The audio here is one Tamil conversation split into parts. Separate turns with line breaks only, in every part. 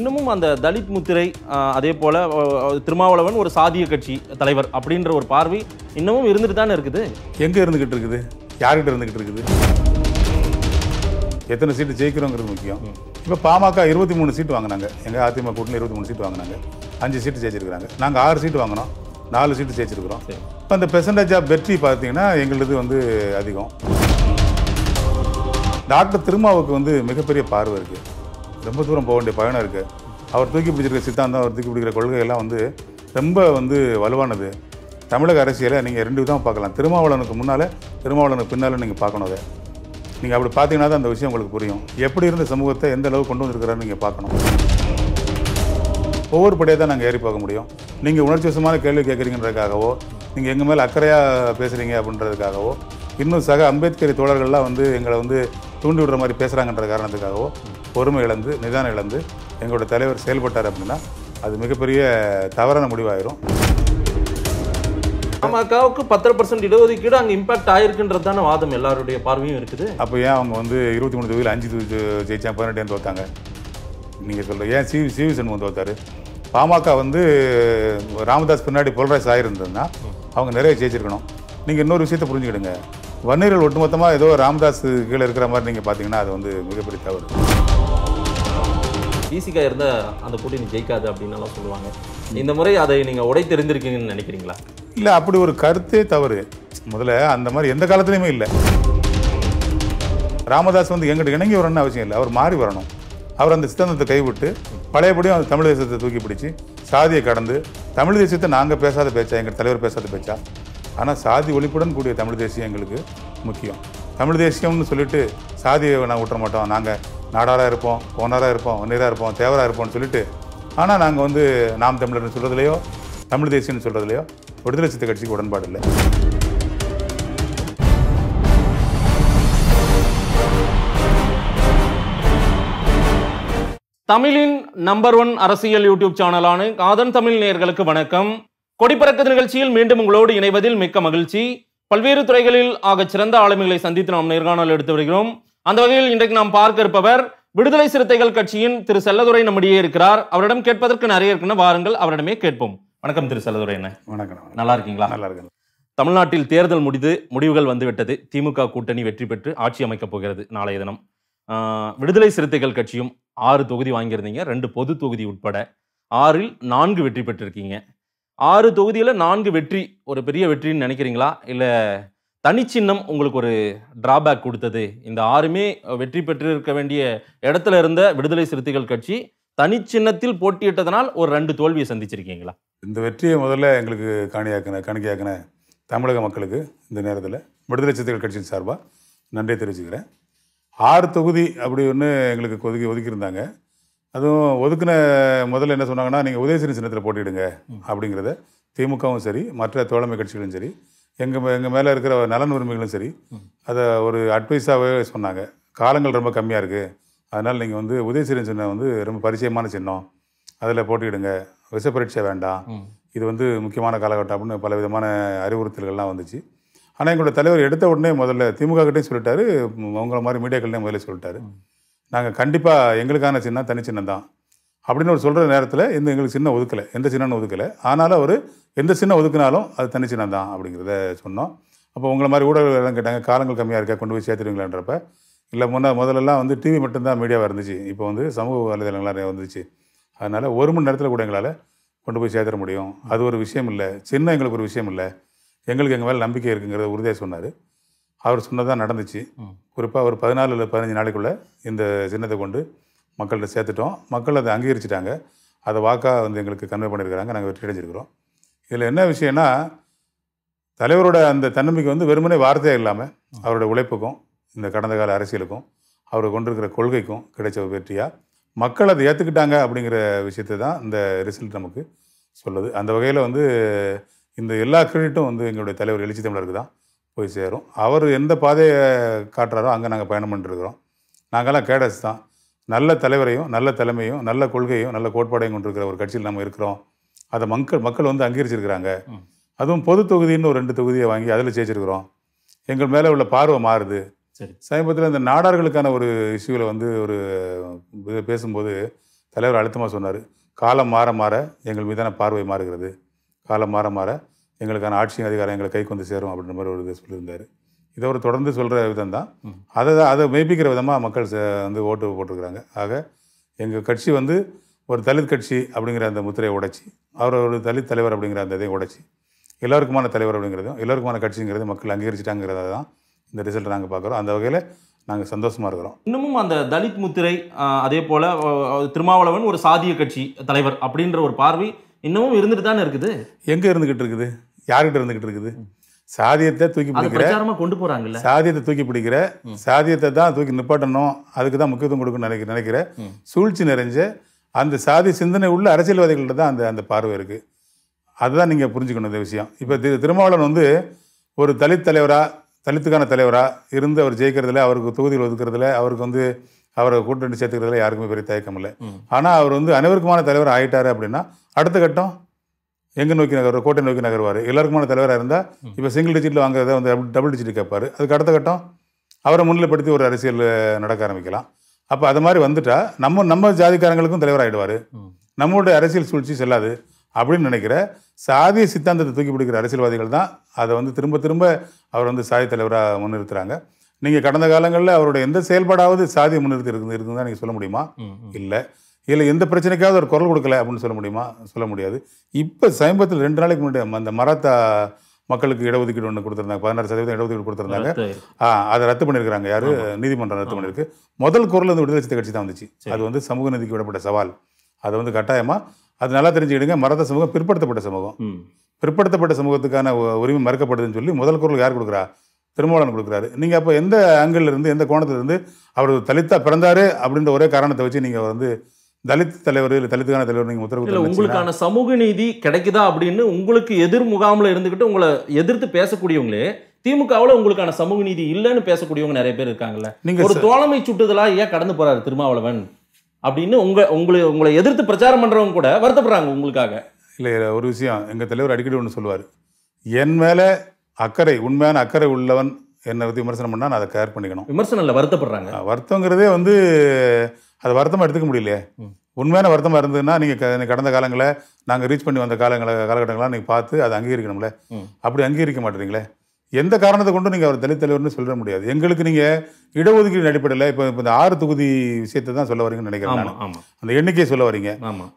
இன்னமும் அந்த தலித் முத்திரை அதே போல் திருமாவளவன் ஒரு சாதிய கட்சி தலைவர் அப்படின்ற ஒரு பார்வை இன்னமும் இருந்துட்டு தானே இருக்குது எங்கே இருந்துக்கிட்டு இருக்குது
யார்கிட்ட இருந்துக்கிட்டு இருக்குது எத்தனை சீட்டு ஜெயிக்கிறோங்கிறது முக்கியம் இப்போ பாமக இருபத்தி மூணு சீட்டு வாங்கினாங்க எங்கள் அதிமுக கூட்டணி இருபத்தி மூணு சீட்டு வாங்கினாங்க அஞ்சு சீட்டு ஜெயிச்சிருக்கிறாங்க நாங்கள் ஆறு சீட்டு வாங்கினோம் நாலு சீட்டு ஜெயிச்சிருக்கிறோம் இப்போ அந்த பெர்சன்டேஜ் ஆஃப் வெற்றி பார்த்தீங்கன்னா எங்களது வந்து அதிகம் டாக்டர் திருமாவுக்கு வந்து மிகப்பெரிய பார்வை இருக்குது ரொம்ப தூரம் போக வேண்டிய பயணம் இருக்குது அவர் தூக்கி பிடிச்சிருக்க சித்தாந்தம் அவர் தூக்கி பிடிக்கிற கொள்கையெல்லாம் வந்து ரொம்ப வந்து வலுவானது தமிழக அரசியலை நீங்கள் ரெண்டு விதமாக பார்க்கலாம் திருமாவளவனுக்கு முன்னால் திருமாவளவனுக்கு பின்னால் நீங்கள் பார்க்கணும் அதை நீங்கள் அப்படி பார்த்தீங்கன்னா தான் அந்த விஷயம் உங்களுக்கு புரியும் எப்படி இருந்த சமூகத்தை எந்த அளவுக்கு கொண்டு வந்திருக்கிறான்னு நீங்கள் பார்க்கணும் ஒவ்வொரு படியாக தான் நாங்கள் ஏறி பார்க்க முடியும் நீங்கள் உணர்ச்சி வசமான கேள்வி கேட்குறீங்கன்றதுக்காகவோ நீங்கள் எங்கள் மேலே அக்கறையாக பேசுகிறீங்க அப்படின்றதுக்காகவோ இன்னும் சக அம்பேத்கரி தோழர்கள்லாம் வந்து எங்களை வந்து தூண்டி விடுற மாதிரி பேசுகிறாங்கன்ற காரணத்துக்காகவோ பொறுமை இழந்து நிதானம் இழந்து எங்களோட தலைவர் செயல்பட்டார் அப்படின்னா அது மிகப்பெரிய தவறான முடிவாயிரும் பாமகவுக்கு பத்தரை பர்சன்ட் இடஒதுக்கீடு அங்கே இம்பாக்ட் ஆயிருக்குன்றதான வாதம் எல்லாருடைய பார்வையும் இருக்குது அப்போ ஏன் அவங்க வந்து இருபத்தி மூணு தொகுதியில் அஞ்சு தொகுதி ஜெயிச்சா பதினெட்டு தோத்தாங்க நீங்கள் சொல்ல ஏன் சிவி வி சண்முகம் தோத்தாரு பாமக வந்து ராமதாஸ் பின்னாடி பொல்ராஜ் ஆகிருந்ததுன்னா அவங்க நிறைய ஜெயிச்சிருக்கணும் நீங்கள் இன்னொரு விஷயத்தை புரிஞ்சுக்கிடுங்க வன்னியர்கள் ஒட்டுமொத்தமாக ஏதோ ராமதாஸ் கீழே இருக்கிற மாதிரி நீங்கள் பார்த்தீங்கன்னா அது வந்து மிகப்பெரிய தவறு
ஈஸிக்காக இருந்தால் அந்த நீ ஜெயிக்காது அப்படின்னாலாம் சொல்லுவாங்க இந்த முறை அதை நீங்கள் உடை தெரிஞ்சிருக்கீங்கன்னு நினைக்கிறீங்களா
இல்லை அப்படி ஒரு கருத்தே தவறு முதல்ல அந்த மாதிரி எந்த காலத்துலையுமே இல்லை ராமதாஸ் வந்து எங்கிட்ட இணங்கி வரணும்னு அவசியம் இல்லை அவர் மாறி வரணும் அவர் அந்த சித்தாந்தத்தை கைவிட்டு பழையபடியும் அந்த தமிழ் தேசத்தை தூக்கி பிடிச்சி சாதியை கடந்து தமிழ் தேசியத்தை நாங்கள் பேசாத பேச்சா எங்கள் தலைவர் பேசாத பேச்சா ஆனால் சாதி ஒழிப்புடன் கூடிய தமிழ் தேசியம் எங்களுக்கு முக்கியம் தமிழ் தேசியம்னு சொல்லிட்டு சாதியை நாங்கள் விட்டுற மாட்டோம் நாங்கள் நாடாராக இருப்போம் ஓனராக இருப்போம் ஒன்னீராக இருப்போம் தேவராக இருப்போம்னு சொல்லிட்டு ஆனால் நாங்கள் வந்து நாம் தமிழர்னு சொல்கிறதுலையோ தமிழ் தேசியம்னு சொல்கிறதுலையோ விடுதலை சித்த கட்சிக்கு உடன்பாடு இல்லை
தமிழின் நம்பர் ஒன் அரசியல் யூடியூப் சேனலான காதன் தமிழ் நேர்களுக்கு வணக்கம் கொடிப்பறக்கத்து நிகழ்ச்சியில் மீண்டும் உங்களோடு இணைவதில் மிக்க மகிழ்ச்சி பல்வேறு துறைகளில் ஆக சிறந்த ஆளுமைகளை சந்தித்து நாம் நேர்காணல் எடுத்து வருகிறோம் அந்த வகையில் இன்றைக்கு நாம் பார்க்க இருப்பவர் விடுதலை சிறுத்தைகள் கட்சியின் திரு செல்லதுரை நம்மிடையே இருக்கிறார் அவரிடம் கேட்பதற்கு நிறைய இருக்குன்னு வாருங்கள் அவரிடமே கேட்போம் வணக்கம் திரு செல்லதுரை என்ன வணக்கம் நல்லா இருக்கீங்களா நல்லா இருக்கு தமிழ்நாட்டில் தேர்தல் முடிந்து முடிவுகள் வந்துவிட்டது திமுக கூட்டணி வெற்றி பெற்று ஆட்சி அமைக்கப் போகிறது நாளைய தினம் விடுதலை சிறுத்தைகள் கட்சியும் ஆறு தொகுதி வாங்கியிருந்தீங்க ரெண்டு பொது தொகுதி உட்பட ஆறில் நான்கு வெற்றி பெற்றிருக்கீங்க ஆறு தொகுதியில் நான்கு வெற்றி ஒரு பெரிய வெற்றின்னு நினைக்கிறீங்களா இல்லை தனிச்சின்னம் உங்களுக்கு ஒரு டிராபேக் கொடுத்தது இந்த ஆறுமே வெற்றி பெற்றிருக்க வேண்டிய இடத்துல இருந்த விடுதலை
சிறுத்தைகள் கட்சி தனிச்சின்னத்தில் போட்டியிட்டதனால் ஒரு ரெண்டு தோல்வியை சந்திச்சிருக்கீங்களா இந்த வெற்றியை முதல்ல எங்களுக்கு காணியாக்கின கணக்கியாக்கின தமிழக மக்களுக்கு இந்த நேரத்தில் விடுதலை சிறுத்தைகள் கட்சியின் சார்பாக நன்றியை தெரிவிச்சுக்கிறேன் ஆறு தொகுதி அப்படி ஒன்று எங்களுக்கு ஒதுக்கி ஒதுக்கியிருந்தாங்க அதுவும் ஒதுக்குன முதல்ல என்ன சொன்னாங்கன்னா நீங்கள் உதயசிறி சின்னத்தில் போட்டிடுங்க அப்படிங்கிறத திமுகவும் சரி மற்ற தோழமை கட்சிகளும் சரி எங்கள் எங்கள் மேலே இருக்கிற நலன் உரிமைகளும் சரி அதை ஒரு அட்வைஸாகவே சொன்னாங்க காலங்கள் ரொம்ப கம்மியாக இருக்குது அதனால் நீங்கள் வந்து உதயசிறி சின்னம் வந்து ரொம்ப பரிச்சயமான சின்னம் அதில் போட்டிடுங்க விஷ பரீட்சை வேண்டாம் இது வந்து முக்கியமான காலகட்டம் அப்படின்னு பல விதமான அறிவுறுத்தல்கள்லாம் வந்துச்சு ஆனால் எங்களோட தலைவர் எடுத்த உடனே முதல்ல திமுக கிட்டே சொல்லிட்டாரு உங்களை மாதிரி மீடியாக்கள்லேயும் முதல்ல சொல்லிட்டாரு நாங்கள் கண்டிப்பாக எங்களுக்கான சின்னம் தனி சின்னம் தான் அப்படின்னு ஒரு சொல்கிற நேரத்தில் எந்த எங்களுக்கு சின்ன ஒதுக்கலை எந்த சின்னன்னு ஒதுக்கலை ஆனாலும் அவர் எந்த சின்ன ஒதுக்கினாலும் அது தனி சின்னம் தான் அப்படிங்கிறத சொன்னோம் அப்போ உங்களை மாதிரி ஊடகங்கள் எல்லாம் கேட்டாங்க காலங்கள் கம்மியாக இருக்கா கொண்டு போய் சேர்த்துருவீங்களான்றப்ப இல்லை முன்னே முதல்லலாம் வந்து டிவி மட்டும்தான் மீடியாவாக இருந்துச்சு இப்போ வந்து சமூக வலைதளங்களாக நிறைய வந்துச்சு அதனால் ஒரு மணி நேரத்தில் கூட எங்களால் கொண்டு போய் சேர்த்துட முடியும் அது ஒரு விஷயம் இல்லை சின்ன எங்களுக்கு ஒரு விஷயம் இல்லை எங்களுக்கு எங்கள் மேலே நம்பிக்கை இருக்குங்கிறத உறுதியாக சொன்னார் அவர் சொன்னதான் நடந்துச்சு குறிப்பாக ஒரு பதினாலு இல்லை பதினஞ்சு நாளைக்குள்ளே இந்த சின்னத்தை கொண்டு மக்கள்கிட்ட சேர்த்துட்டோம் மக்கள் அதை அங்கீகரிச்சிட்டாங்க அதை வாக்காக வந்து எங்களுக்கு கன்வே பண்ணியிருக்கிறாங்க நாங்கள் வெற்றி அடைஞ்சிருக்கிறோம் இதில் என்ன விஷயம்னா தலைவரோட அந்த தன்னம்பிக்கை வந்து வெறுமனே வார்த்தையாக இல்லாமல் அவரோட உழைப்புக்கும் இந்த கடந்த கால அரசியலுக்கும் அவர் கொண்டிருக்கிற கொள்கைக்கும் கிடைச்ச வெற்றியாக மக்கள் அதை ஏற்றுக்கிட்டாங்க அப்படிங்கிற விஷயத்தை தான் இந்த ரிசல்ட் நமக்கு சொல்லுது அந்த வகையில் வந்து இந்த எல்லா கிரெடிட்டும் வந்து எங்களுடைய தலைவர் எழுச்சி தமிழருக்கு தான் போய் சேரும் அவர் எந்த பாதையை காட்டுறாரோ அங்கே நாங்கள் பயணம் பண்ணிட்டுருக்கிறோம் நாங்கள்லாம் கேடஸ் தான் நல்ல தலைவரையும் நல்ல தலைமையும் நல்ல கொள்கையும் நல்ல கோட்பாடையும் கொண்டிருக்கிற ஒரு கட்சியில் நம்ம இருக்கிறோம் அதை மக்கள் மக்கள் வந்து அங்கீகரிச்சிருக்கிறாங்க அதுவும் பொது தொகுதின்னு ஒரு ரெண்டு தொகுதியை வாங்கி அதில் ஜெயிச்சிருக்கிறோம் எங்கள் மேலே உள்ள பார்வை மாறுது சமீபத்தில் இந்த நாடார்களுக்கான ஒரு இஷ்யூவில் வந்து ஒரு பேசும்போது தலைவர் அழுத்தமாக சொன்னார் காலம் மாற மாற எங்கள் மீதான பார்வை மாறுகிறது காலம் மாற மாற எங்களுக்கான ஆட்சி அதிகாரம் எங்களை கைக்கு வந்து சேரும் அப்படின்ற மாதிரி ஒரு சொல்லியிருந்தார் இதை ஒரு தொடர்ந்து சொல்கிற விதம் தான் அதை அதை மெய்ப்பிக்கிற விதமாக மக்கள் வந்து ஓட்டு போட்டிருக்கிறாங்க ஆக எங்கள் கட்சி வந்து ஒரு தலித் கட்சி அப்படிங்கிற அந்த முத்திரையை உடைச்சி அவர் ஒரு தலித் தலைவர் அப்படிங்கிற அந்த இதையும் உடைச்சி எல்லோருக்குமான தலைவர் அப்படிங்கிறதும் எல்லோருக்குமான கட்சிங்கிறது மக்கள் அங்கீகரிச்சிட்டாங்கிறத தான் இந்த ரிசல்ட் நாங்கள் பார்க்குறோம் அந்த வகையில் நாங்கள் சந்தோஷமாக இருக்கிறோம்
இன்னமும் அந்த தலித் முத்திரை அதே போல் திருமாவளவன் ஒரு சாதிய கட்சி தலைவர் அப்படின்ற ஒரு பார்வை இன்னமும் இருந்துட்டு தானே இருக்குது
எங்கே இருந்துக்கிட்டு இருக்குது யாருக்கிட்ட இருந்துகிட்டு இருக்குது சாதியத்தை தூக்கி பிடிக்கிற கொண்டு போகிறாங்கல்ல சாதியத்தை தூக்கி பிடிக்கிற சாதியத்தை தான் தூக்கி நிப்பாட்டணும் அதுக்கு தான் முக்கியத்துவம் கொடுக்கணும்னு நினைக்க நினைக்கிற சூழ்ச்சி நிறைஞ்ச அந்த சாதி சிந்தனை உள்ள அரசியல்வாதிகள்கிட்ட தான் அந்த அந்த பார்வை இருக்கு அதுதான் நீங்க புரிஞ்சுக்கணும் இந்த விஷயம் இப்போ திரு திருமாவளவன் வந்து ஒரு தலித் தலைவரா தலித்துக்கான தலைவரா இருந்து அவர் ஜெயிக்கிறதுல அவருக்கு தொகுதிகள் ஒதுக்கிறதுல அவருக்கு வந்து அவரை கூட்டணி சேர்த்துக்கிறதுல யாருக்குமே பெரிய தயக்கம் இல்லை ஆனால் அவர் வந்து அனைவருக்குமான தலைவர் ஆகிட்டாரு அப்படின்னா அடுத்த கட்டம் எங்கே நோக்கி நகர்வார் கோட்டை நோக்கி நகர்வார் எல்லாருக்குமான தலைவராக இருந்தால் இப்போ சிங்கிள் டிஜிட்டில் வாங்குறத வந்து டபுள் டிஜிட் கேட்பார் அதுக்கு அடுத்த கட்டம் அவரை முன்னிலைப்படுத்தி ஒரு அரசியல் நடக்க ஆரம்பிக்கலாம் அப்போ அது மாதிரி வந்துட்டால் நம்ம நம்ம ஜாதிக்காரங்களுக்கும் தலைவராகிடுவார் நம்மளுடைய அரசியல் சூழ்ச்சி செல்லாது அப்படின்னு நினைக்கிற சாதிய சித்தாந்தத்தை தூக்கி பிடிக்கிற அரசியல்வாதிகள் தான் அதை வந்து திரும்ப திரும்ப அவர் வந்து சாதி தலைவராக முன்னிறுத்துறாங்க நீங்கள் கடந்த காலங்களில் அவருடைய எந்த செயல்பாடாவது சாதியை முன்னிறுத்தி இருக்குது இருக்குதுன்னு தான் நீங்கள் சொல்ல முடியுமா இல்லை இல்லை எந்த பிரச்சனைக்காவது ஒரு குரல் கொடுக்கல அப்படின்னு சொல்ல முடியுமா சொல்ல முடியாது இப்போ சமீபத்தில் ரெண்டு நாளைக்கு முன்னாடி அந்த மராத்தா மக்களுக்கு இடஒதுக்கீடு ஒன்று கொடுத்துருந்தாங்க பதினாறு சதவீதம் இடஒதுக்கீடு கொடுத்துருந்தாங்க ஆ அதை ரத்து பண்ணியிருக்காங்க யார் நீதிமன்றம் ரத்து பண்ணியிருக்கு முதல் குரல் வந்து விடுதலை கட்சி தான் வந்துச்சு அது வந்து சமூக நீதிக்கு விடப்பட்ட சவால் அதை வந்து கட்டாயமாக அது நல்லா தெரிஞ்சுக்கிடுங்க மரத்த சமூகம் பிற்படுத்தப்பட்ட சமூகம் பிற்படுத்தப்பட்ட சமூகத்துக்கான உரிமை மறுக்கப்படுதுன்னு சொல்லி முதல் குரல் யார் கொடுக்குறா திருமாவளவன் கொடுக்குறாரு நீங்கள் அப்போ எந்த ஆங்கிள் இருந்து எந்த கோணத்துலேருந்து அவர் தலித்தா பிறந்தாரு அப்படின்ற ஒரே காரணத்தை வச்சு நீங்கள் வந்து தலித் தலைவர் இல்லை தலித்துக்கான தலைவர் நீங்கள் உத்தரவு இல்லை உங்களுக்கான
சமூக நீதி கிடைக்குதா அப்படின்னு உங்களுக்கு எதிர் முகாமில் இருந்துக்கிட்டு உங்களை எதிர்த்து பேசக்கூடியவங்களே திமுகவில் உங்களுக்கான சமூக நீதி இல்லைன்னு பேசக்கூடியவங்க நிறைய பேர் இருக்காங்கல்ல நீங்கள் ஒரு தோழமை சுட்டுதலாக ஏன் கடந்து போகிறாரு திருமாவளவன் அப்படின்னு
உங்கள் உங்களை உங்களை எதிர்த்து பிரச்சாரம் பண்ணுறவங்க கூட வருத்தப்படுறாங்க உங்களுக்காக இல்லை ஒரு விஷயம் எங்கள் தலைவர் அடிக்கடி ஒன்று சொல்லுவார் என் மேலே அக்கறை உண்மையான அக்கறை உள்ளவன் என்னை பற்றி விமர்சனம் பண்ணால் நான் அதை கேர் பண்ணிக்கணும் விமர்சனம் இல்லை வருத்தப்படுறாங்க வருத்தங்கிறதே வந்து அது வருத்தமாக எடுத்துக்க முடியலையே உண்மையான வருத்தமாக இருந்ததுன்னா நீங்கள் கடந்த காலங்களை நாங்கள் ரீச் பண்ணி வந்த காலங்களை காலகட்டங்களாக நீங்கள் பார்த்து அதை அங்கீகரிக்கணும்ல அப்படி அங்கீகரிக்க மாட்டேறீங்களே எந்த காரணத்தை கொண்டு நீங்கள் அவர் தலித் தலைவர்னு சொல்ல முடியாது எங்களுக்கு நீங்கள் இடஒதுக்கீடு அடிப்படையில் இப்போ இப்போ இந்த ஆறு தொகுதி விஷயத்தை தான் சொல்ல வரீங்கன்னு நினைக்கிறேன் அந்த எண்ணிக்கையை சொல்ல வரீங்க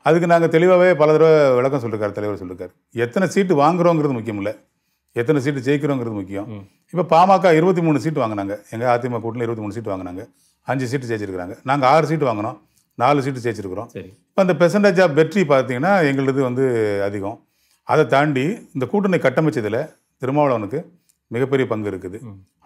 அதுக்கு நாங்கள் தெளிவாகவே பல தடவை விளக்கம் சொல்லிருக்காரு தலைவர் சொல்லிருக்காரு எத்தனை சீட்டு வாங்குறோங்கிறது முக்கியம் இல்லை எத்தனை சீட்டு ஜெயிக்கிறோங்கிறது முக்கியம் இப்போ பாமக இருபத்தி மூணு சீட் வாங்கினாங்க எங்கள் அதிமுக கூட்டணி இருபத்தி மூணு சீட் வாங்கினாங்க அஞ்சு சீட்டு ஜெயிச்சிருக்கிறாங்க நாங்கள் ஆறு சீட்டு வாங்கினோம் நாலு சீட்டு ஜெயிச்சிருக்கிறோம் இப்போ அந்த பெர்சன்டேஜ் ஆஃப் வெற்றி பார்த்தீங்கன்னா எங்களது வந்து அதிகம் அதை தாண்டி இந்த கூட்டணி கட்டமைச்சதில் திருமாவளவனுக்கு மிகப்பெரிய பங்கு இருக்குது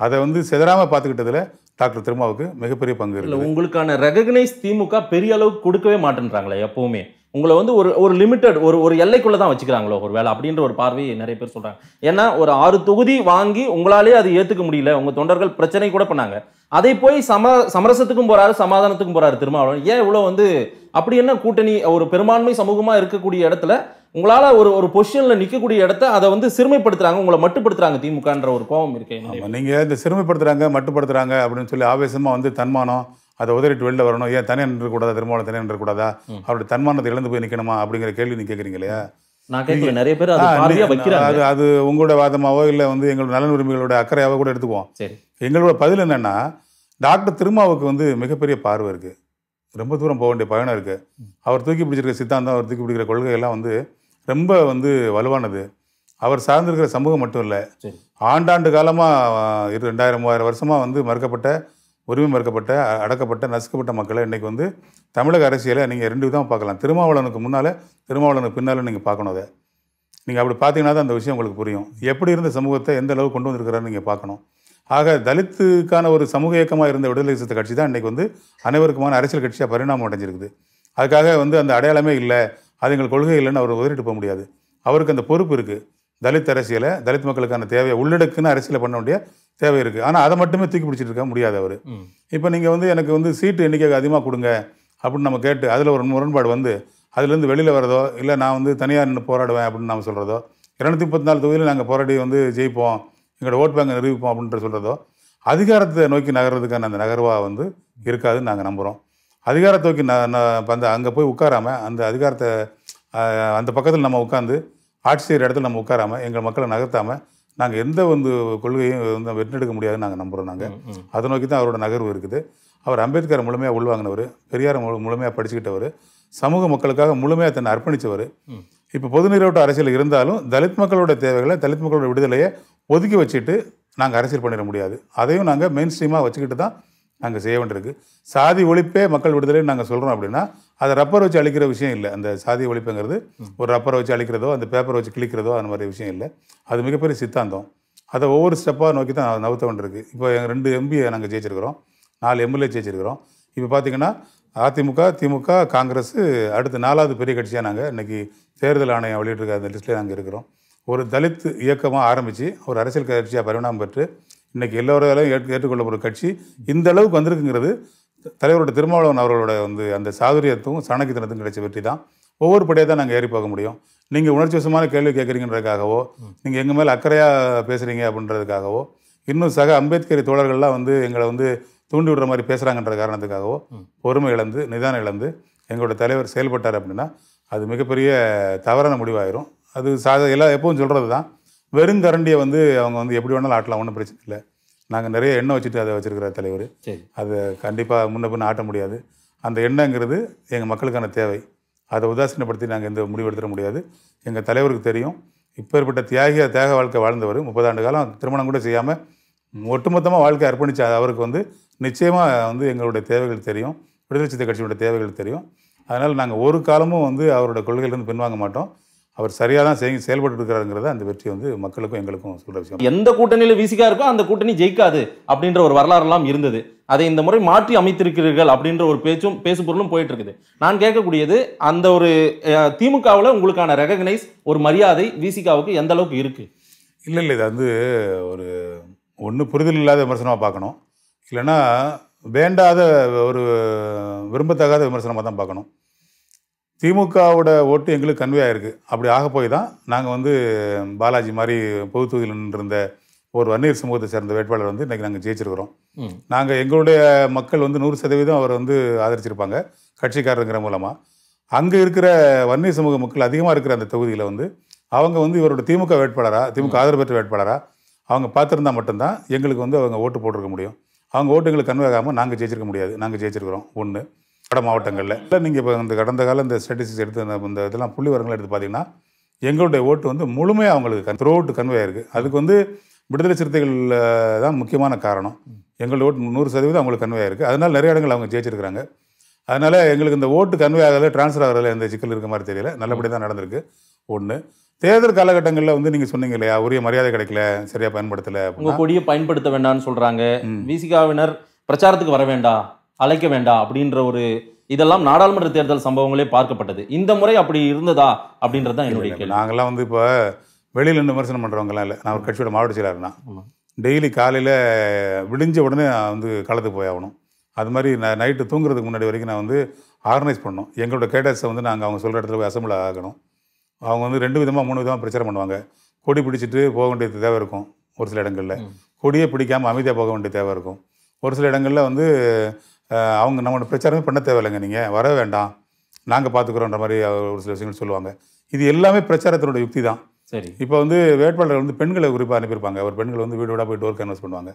அதை வந்து செதறாமல் பார்த்துக்கிட்டதில் டாக்டர் திருமாவுக்கு மிகப்பெரிய பங்கு இருக்குது
உங்களுக்கான ரெகக்னைஸ் திமுக பெரிய அளவுக்கு கொடுக்கவே மாட்டேன்றாங்களே எப்போவுமே உங்களை வந்து ஒரு ஒரு லிமிட்டட் ஒரு ஒரு எல்லைக்குள்ளே தான் வச்சுக்கிறாங்களோ ஒரு வேலை அப்படின்ற ஒரு பார்வை நிறைய பேர் சொல்கிறாங்க ஏன்னா ஒரு ஆறு தொகுதி வாங்கி உங்களாலே அதை ஏற்றுக்க முடியல உங்கள் தொண்டர்கள் பிரச்சனை கூட பண்ணாங்க அதை போய் சம சமரசத்துக்கும் போகிறாரு சமாதானத்துக்கும் போகிறாரு திருமாவளவன் ஏன் இவ்வளோ வந்து அப்படி என்ன கூட்டணி ஒரு பெரும்பான்மை சமூகமாக இருக்கக்கூடிய இடத்துல உங்களால் ஒரு ஒரு பொசிஷனில் நிற்கக்கூடிய
இடத்த அதை வந்து சிறுமைப்படுத்துகிறாங்க உங்களை மட்டுப்படுத்துகிறாங்க திமுகன்ற ஒரு கோபம் இருக்கு நீங்கள் இந்த சிறுமைப்படுத்துகிறாங்க மட்டுப்படுத்துகிறாங்க அப்படின்னு சொல்லி ஆவேசமாக வந்து தன்மானம் அதை உதவிட்டு வெளில வரணும் ஏன் தனியாக நின்றக்கூடாதா திருமாவளம் தனியாக நின்றக்கூடாதா அவருடைய தன்மானத்தை இழந்து போய் நிற்கணுமா அப்படிங்கிற கேள்வி நீ கேட்குறீங்க இல்லையா நிறைய பேர் அது அது உங்களோட வாதமாவோ இல்லை வந்து எங்களோட நலன் உரிமைகளோட அக்கறையாவோ கூட எடுத்துக்குவோம் எங்களோட பதில் என்னன்னா டாக்டர் திருமாவுக்கு வந்து மிகப்பெரிய பார்வை இருக்கு ரொம்ப தூரம் போக வேண்டிய பயணம் இருக்கு அவர் தூக்கி பிடிச்சிருக்க சித்தாந்தம் அவர் தூக்கி பிடிக்கிற கொள்கையெல்லாம் வந்து ரொம்ப வந்து வலுவானது அவர் சார்ந்திருக்கிற சமூகம் மட்டும் இல்லை ஆண்டாண்டு காலமாக இரு ரெண்டாயிரம் மூவாயிரம் வருஷமாக வந்து மறுக்கப்பட்ட உரிமை மறுக்கப்பட்ட அடக்கப்பட்ட நசுக்கப்பட்ட மக்களை இன்றைக்கி வந்து தமிழக அரசியலை நீங்கள் ரெண்டு விதமாக பார்க்கலாம் திருமாவளவனுக்கு முன்னால் திருமாவளவனுக்கு பின்னால் நீங்கள் பார்க்கணும் அதை நீங்கள் அப்படி பார்த்தீங்கன்னா தான் அந்த விஷயம் உங்களுக்கு புரியும் எப்படி இருந்த சமூகத்தை எந்த அளவு கொண்டு வந்திருக்கிறாரு நீங்கள் பார்க்கணும் ஆக தலித்துக்கான ஒரு சமூக இயக்கமாக இருந்த விடுதலை சிறுத்தை கட்சி தான் இன்றைக்கி வந்து அனைவருக்குமான அரசியல் கட்சியாக பரிணாமம் அடைஞ்சிருக்குது அதுக்காக வந்து அந்த அடையாளமே இல்லை அது எங்கள் கொள்கை இல்லைன்னு அவர் உதவிட்டு போக முடியாது அவருக்கு அந்த பொறுப்பு இருக்குது தலித் அரசியலை தலித் மக்களுக்கான தேவையை உள்ளடக்குன்னு அரசியலை பண்ண வேண்டிய தேவை இருக்குது ஆனால் அதை மட்டுமே தூக்கி பிடிச்சிட்டு இருக்க முடியாது அவர் இப்போ நீங்கள் வந்து எனக்கு வந்து சீட்டு எண்ணிக்கை அதிகமாக கொடுங்க அப்படின்னு நம்ம கேட்டு அதில் ஒரு முரண்பாடு வந்து அதுலேருந்து வெளியில் வரதோ இல்லை நான் வந்து தனியாக நின்று போராடுவேன் அப்படின்னு நம்ம சொல்கிறதோ இரநூத்தி முப்பத்தி நாலு தொகுதியில் நாங்கள் போராடி வந்து ஜெயிப்போம் எங்களோட ஓட் பேங்கை நிரூபிப்போம் அப்படின்ற சொல்கிறதோ அதிகாரத்தை நோக்கி நகர்றதுக்கான அந்த நகர்வாக வந்து இருக்காதுன்னு நாங்கள் நம்புகிறோம் அதிகாரத்தை நோக்கி அந்த அங்கே போய் உட்காராமல் அந்த அதிகாரத்தை அந்த பக்கத்தில் நம்ம உட்காந்து ஆட்சி செய்கிற இடத்துல நம்ம உட்காராமல் எங்கள் மக்களை நகர்த்தாமல் நாங்கள் எந்த வந்து கொள்கையும் வந்து வெற்றெடுக்க முடியாதுன்னு நாங்கள் நம்புகிறோம் நாங்கள் அதை நோக்கி தான் அவரோட நகர்வு இருக்குது அவர் அம்பேத்கர் முழுமையாக உள்வாங்கினவர் பெரியார் முழுமையாக படிச்சுக்கிட்டவர் சமூக மக்களுக்காக முழுமையாக தன்னை அர்ப்பணித்தவர் இப்போ பொது அரசியல் இருந்தாலும் தலித் மக்களோட தேவைகளை தலித் மக்களோட விடுதலையை ஒதுக்கி வச்சுட்டு நாங்கள் அரசியல் பண்ணிட முடியாது அதையும் நாங்கள் மெயின் ஸ்ட்ரீமாக வச்சுக்கிட்டு தான் நாங்கள் செய்ய வேண்டியிருக்கு சாதி ஒழிப்பே மக்கள் விடுதலைன்னு நாங்கள் சொல்கிறோம் அப்படின்னா அதை ரப்பர் வச்சு அழிக்கிற விஷயம் இல்லை அந்த சாதி ஒழிப்புங்கிறது ஒரு ரப்பரை வச்சு அழிக்கிறதோ அந்த பேப்பரை வச்சு கிழிக்கிறதோ அந்த மாதிரி விஷயம் இல்லை அது மிகப்பெரிய சித்தாந்தம் அதை ஒவ்வொரு ஸ்டெப்பாக நோக்கி தான் நவுத்த வேண்டியிருக்கு இப்போ எங்கள் ரெண்டு எம்பியை நாங்கள் ஜெயிச்சிருக்கிறோம் நாலு எம்எல்ஏ ஜெயிச்சிருக்கிறோம் இப்போ பார்த்திங்கன்னா அதிமுக திமுக காங்கிரஸ் அடுத்த நாலாவது பெரிய கட்சியாக நாங்கள் இன்றைக்கி தேர்தல் ஆணையம் வெளியிட்டிருக்க அந்த லிஸ்ட்டில் நாங்கள் இருக்கிறோம் ஒரு தலித் இயக்கமாக ஆரம்பித்து ஒரு அரசியல் கட்சியாக பரிணாமம் பெற்று இன்றைக்கி எல்லோராலும் ஏற்று ஏற்றுக்கொள்ளப்படும் கட்சி இந்த அளவுக்கு வந்திருக்குங்கிறது தலைவரோட திருமாவளவன் அவர்களோட வந்து அந்த சாதுரியத்தும் சாணக்கியத்தனத்தும் கிடைச்ச வெற்றி தான் ஒவ்வொரு படியாக தான் நாங்கள் ஏறி பார்க்க முடியும் நீங்கள் உணர்ச்சி வசமான கேள்வி கேட்குறீங்கன்றதுக்காகவோ நீங்கள் எங்கள் மேலே அக்கறையாக பேசுகிறீங்க அப்படின்றதுக்காகவோ இன்னும் சக அம்பேத்கரி தோழர்கள்லாம் வந்து எங்களை வந்து தூண்டி விடுற மாதிரி பேசுகிறாங்கன்ற காரணத்துக்காகவோ பொறுமை இழந்து நிதானம் இழந்து எங்களோட தலைவர் செயல்பட்டார் அப்படின்னா அது மிகப்பெரிய தவறான முடிவாயிரும் அது சாத எல்லா எப்பவும் சொல்கிறது தான் வெறும் கரண்டியை வந்து அவங்க வந்து எப்படி வேணாலும் ஆட்டலாம் ஒன்றும் பிரச்சனை இல்லை நாங்கள் நிறைய எண்ணெய் வச்சுட்டு அதை வச்சுருக்கிற தலைவர் அதை கண்டிப்பாக முன்ன பின்ன ஆட்ட முடியாது அந்த எண்ணங்கிறது எங்கள் மக்களுக்கான தேவை அதை உதாசீனப்படுத்தி நாங்கள் எந்த முடிவு எடுத்துட முடியாது எங்கள் தலைவருக்கு தெரியும் ஏற்பட்ட தியாகி தியாக வாழ்க்கை வாழ்ந்தவர் முப்பது ஆண்டு காலம் திருமணம் கூட செய்யாமல் ஒட்டுமொத்தமாக வாழ்க்கை அர்ப்பணித்த அவருக்கு வந்து நிச்சயமாக வந்து எங்களுடைய தேவைகள் தெரியும் விடுதலை சித்த கட்சியோட தேவைகள் தெரியும் அதனால் நாங்கள் ஒரு காலமும் வந்து அவரோட கொள்கையிலேருந்து பின்வாங்க மாட்டோம் அவர் சரியாக தான் செய் செயல்பட்டு இருக்கிறாருங்கிறத அந்த வெற்றி வந்து மக்களுக்கும் எங்களுக்கும் சொல்கிற விஷயம் எந்த கூட்டணியில் வீசிக்காக இருக்கோ அந்த கூட்டணி ஜெயிக்காது அப்படின்ற
ஒரு வரலாறுலாம் இருந்தது அதை இந்த முறை மாற்றி அமைத்திருக்கிறீர்கள் அப்படின்ற ஒரு பேச்சும் பேசுபொருளும் போயிட்டு இருக்குது நான் கேட்கக்கூடியது அந்த ஒரு திமுகவில் உங்களுக்கான ரெகக்னைஸ் ஒரு மரியாதை விசிகாவுக்கு
எந்த அளவுக்கு இருக்குது இல்லை இல்லை இது வந்து ஒரு ஒன்று புரிதல் இல்லாத விமர்சனமாக பார்க்கணும் இல்லைன்னா வேண்டாத ஒரு விரும்பத்தகாத விமர்சனமாக தான் பார்க்கணும் திமுகவோட ஓட்டு எங்களுக்கு கன்வே ஆகிருக்கு அப்படி ஆக போய் தான் நாங்கள் வந்து பாலாஜி மாதிரி பொது தொகுதியில் நின்றிருந்த ஒரு வன்னியர் சமூகத்தை சேர்ந்த வேட்பாளர் வந்து இன்றைக்கி நாங்கள் ஜெயிச்சிருக்கிறோம் நாங்கள் எங்களுடைய மக்கள் வந்து நூறு சதவீதம் அவரை வந்து ஆதரிச்சிருப்பாங்க கட்சிக்காரருங்கிற மூலமாக அங்கே இருக்கிற வன்னியர் சமூக மக்கள் அதிகமாக இருக்கிற அந்த தொகுதியில் வந்து அவங்க வந்து இவரோட திமுக வேட்பாளராக திமுக ஆதரவு பெற்ற வேட்பாளராக அவங்க பார்த்துருந்தா மட்டும்தான் எங்களுக்கு வந்து அவங்க ஓட்டு போட்டிருக்க முடியும் அவங்க ஓட்டு கன்வே ஆகாமல் நாங்கள் ஜெயிச்சிருக்க முடியாது நாங்கள் ஜெயிச்சிருக்கிறோம் ஒன்று வட மாவட்டங்களில் இல்லை நீங்கள் இப்போ இந்த கடந்த காலம் இந்த ஸ்டாட்டிஸ்டிக்ஸ் எடுத்து இந்த இதெல்லாம் புள்ளி வரங்கள் எடுத்து பார்த்தீங்கன்னா எங்களுடைய ஓட்டு வந்து முழுமையாக அவங்களுக்கு த்ரோ அவுட் கன்வே ஆயிருக்கு அதுக்கு வந்து விடுதலை சிறுத்தைகள் தான் முக்கியமான காரணம் எங்களுடைய ஓட்டு நூறு சதவீதம் அவங்களுக்கு கன்வே ஆயிருக்கு அதனால் நிறைய இடங்கள் அவங்க ஜெயிச்சிருக்கிறாங்க அதனால் எங்களுக்கு இந்த ஓட்டு கன்வே ஆகலை டிரான்ஸ்ஃபர் ஆகிறதுல எந்த சிக்கல் இருக்க மாதிரி தெரியல நல்லபடியாக தான் நடந்திருக்கு ஒன்று தேர்தல் காலகட்டங்களில் வந்து நீங்கள் சொன்னீங்க இல்லையா உரிய மரியாதை கிடைக்கல சரியாக பயன்படுத்தலை உங்கள் கொடியை பயன்படுத்த வேண்டாம்னு சொல்கிறாங்க
விசிகாவினர் பிரச்சாரத்துக்கு வர வேண்டாம் அழைக்க வேண்டாம் அப்படின்ற ஒரு இதெல்லாம் நாடாளுமன்ற
தேர்தல் சம்பவங்களே பார்க்கப்பட்டது இந்த முறை அப்படி இருந்ததா அப்படின்றது தான் என்னுடைய கேள்வி நாங்களாம் வந்து இப்போ வெளியில் நின்று விமர்சனம் பண்ணுறவங்களாம் இல்லை நான் ஒரு கட்சியோட மாவட்ட செயலாளர்னா டெய்லி காலையில் விடிஞ்ச உடனே நான் வந்து களத்துக்கு போய் ஆகணும் அது மாதிரி நான் நைட்டு தூங்குறதுக்கு முன்னாடி வரைக்கும் நான் வந்து ஆர்கனைஸ் பண்ணணும் எங்களோட கேட்டர்ஸை வந்து நாங்கள் அவங்க சொல்கிற இடத்துல போய் அசம்பிள் ஆகணும் அவங்க வந்து ரெண்டு விதமாக மூணு விதமாக பிரச்சாரம் பண்ணுவாங்க கொடி பிடிச்சிட்டு போக வேண்டிய தேவை இருக்கும் ஒரு சில இடங்களில் கொடியே பிடிக்காமல் அமைதியாக போக வேண்டிய தேவை இருக்கும் ஒரு சில இடங்களில் வந்து அவங்க நம்மளோட பிரச்சாரமே பண்ண தேவையில்லைங்க நீங்கள் வர வேண்டாம் நாங்கள் பார்த்துக்குறோன்ற மாதிரி ஒரு சில விஷயங்கள் சொல்லுவாங்க இது எல்லாமே பிரச்சாரத்தினோட யுக்தி தான் சரி இப்போ வந்து வேட்பாளர்கள் வந்து பெண்களை குறிப்பாக அனுப்பியிருப்பாங்க ஒரு பெண்கள் வந்து வீடு வீடாக போய் டோர் கேன்வஸ் பண்ணுவாங்க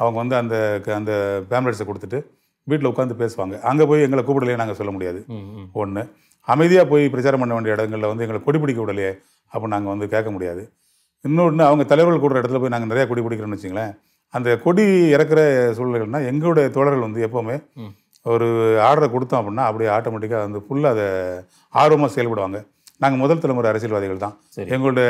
அவங்க வந்து அந்த அந்த பேம்லெட்ஸை கொடுத்துட்டு வீட்டில் உட்காந்து பேசுவாங்க அங்கே போய் எங்களை கூப்பிடலையே நாங்கள் சொல்ல முடியாது ஒன்று அமைதியாக போய் பிரச்சாரம் பண்ண வேண்டிய இடங்களில் வந்து எங்களை கொடி பிடிக்க விடலையே அப்போ நாங்கள் வந்து கேட்க முடியாது இன்னொன்று அவங்க தலைவர்கள் கூடுற இடத்துல போய் நாங்கள் நிறையா கொடி பிடிக்கிறோம்னு வச்சிங்களேன் அந்த கொடி இறக்குற சூழ்நிலைகள்னா எங்களுடைய தோழர்கள் வந்து எப்போவுமே ஒரு ஆர்டரை கொடுத்தோம் அப்படின்னா அப்படியே ஆட்டோமேட்டிக்காக வந்து ஃபுல்லாக அதை ஆர்வமாக செயல்படுவாங்க நாங்கள் முதல் தலைமுறை அரசியல்வாதிகள் தான் எங்களுடைய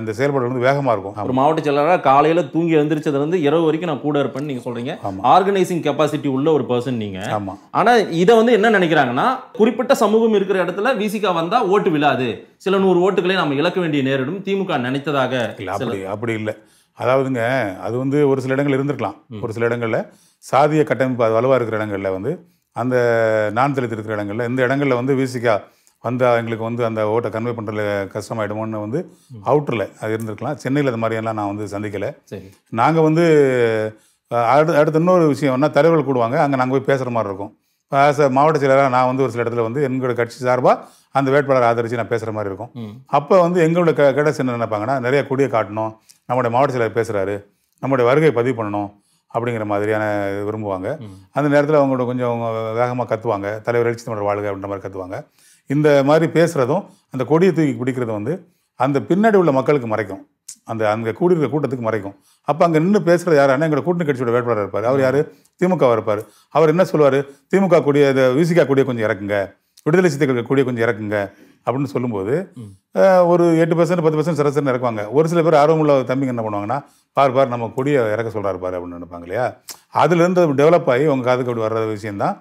அந்த செயல்பாடு வந்து வேகமாக இருக்கும் ஒரு மாவட்ட செயலாளராக காலையில் தூங்கி எழுந்திரிச்சதுலேருந்து இரவு வரைக்கும் நான் கூட இருப்பேன்னு நீங்கள் சொல்கிறீங்க
ஆர்கனைசிங் கெப்பாசிட்டி உள்ள ஒரு பர்சன் நீங்கள் ஆமாம் ஆனால் இதை வந்து என்ன நினைக்கிறாங்கன்னா குறிப்பிட்ட சமூகம் இருக்கிற இடத்துல விசிகா வந்தால் ஓட்டு விழாது சில நூறு ஓட்டுகளை நம்ம இழக்க வேண்டிய நேரிடும் திமுக நினைத்ததாக இல்லை அப்படி
அப்படி இல்லை அதாவதுங்க அது வந்து ஒரு சில இடங்கள் இருந்திருக்கலாம் ஒரு சில இடங்களில் சாதிய கட்டமைப்பு அது வலுவாக இருக்கிற இடங்களில் வந்து அந்த நான் தலித்து இருக்கிற இடங்களில் இந்த இடங்களில் வந்து விசிகா வந்து எங்களுக்கு வந்து அந்த ஓட்டை கன்வே பண்ணுறதுல கஷ்டமாயிடுமோன்னு வந்து அவுட்டரில் அது இருந்திருக்கலாம் சென்னையில் அது மாதிரியெல்லாம் நான் வந்து சந்திக்கலை நாங்கள் வந்து அடுத்து அடுத்து இன்னொரு விஷயம்னா தலைவர்கள் கூடுவாங்க அங்கே நாங்கள் போய் பேசுகிற மாதிரி இருக்கும் ஆஸ் மாவட்ட செயலராக நான் வந்து ஒரு சில இடத்துல வந்து எங்களோட கட்சி சார்பாக அந்த வேட்பாளர் ஆதரித்து நான் பேசுகிற மாதிரி இருக்கும் அப்போ வந்து எங்களோட க கேட்டஸ் என்ன நினைப்பாங்கன்னா நிறைய கொடியை காட்டணும் நம்முடைய மாவட்ட செயலர் பேசுகிறாரு நம்முடைய வருகை பதிவு பண்ணணும் அப்படிங்கிற மாதிரியான விரும்புவாங்க அந்த நேரத்தில் அவங்களோட கொஞ்சம் அவங்க வேகமாக கற்றுவாங்க தலைவர் எழுச்சி தமிழர் வாழ்க அப்படின்ற மாதிரி கற்றுவாங்க இந்த மாதிரி பேசுகிறதும் அந்த கொடியை தூக்கி பிடிக்கிறதும் வந்து அந்த பின்னாடி உள்ள மக்களுக்கு மறைக்கும் அந்த அங்கே கூடியிருக்கிற கூட்டத்துக்கு மறைக்கும் அப்போ அங்கே நின்று பேசுகிறது யாருன்னா எங்களோட கூட்டணி கட்சியோட வேட்பாளர் இருப்பார் அவர் யார் திமுகவாக இருப்பார் அவர் என்ன சொல்லுவார் திமுக கூடிய இதை விசிகா கூடிய கொஞ்சம் இறக்குங்க விடுதலை சித்திகளுக்கு கூடிய கொஞ்சம் இறக்குங்க அப்படின்னு சொல்லும்போது ஒரு எட்டு பர்சன்ட் பத்து பர்சன்ட் சிறு இறக்குவாங்க ஒரு சில பேர் ஆர்வமுள்ள தம்பிங்க என்ன பண்ணுவாங்கன்னா பார் பார் நம்ம கொடியை இறக்க சொல்கிறாரு பாரு அப்படின்னு நினைப்பாங்க இல்லையா அதுலேருந்து டெவலப் ஆகி உங்கள் காதுக்கு அப்படி வர்ற விஷயம்தான்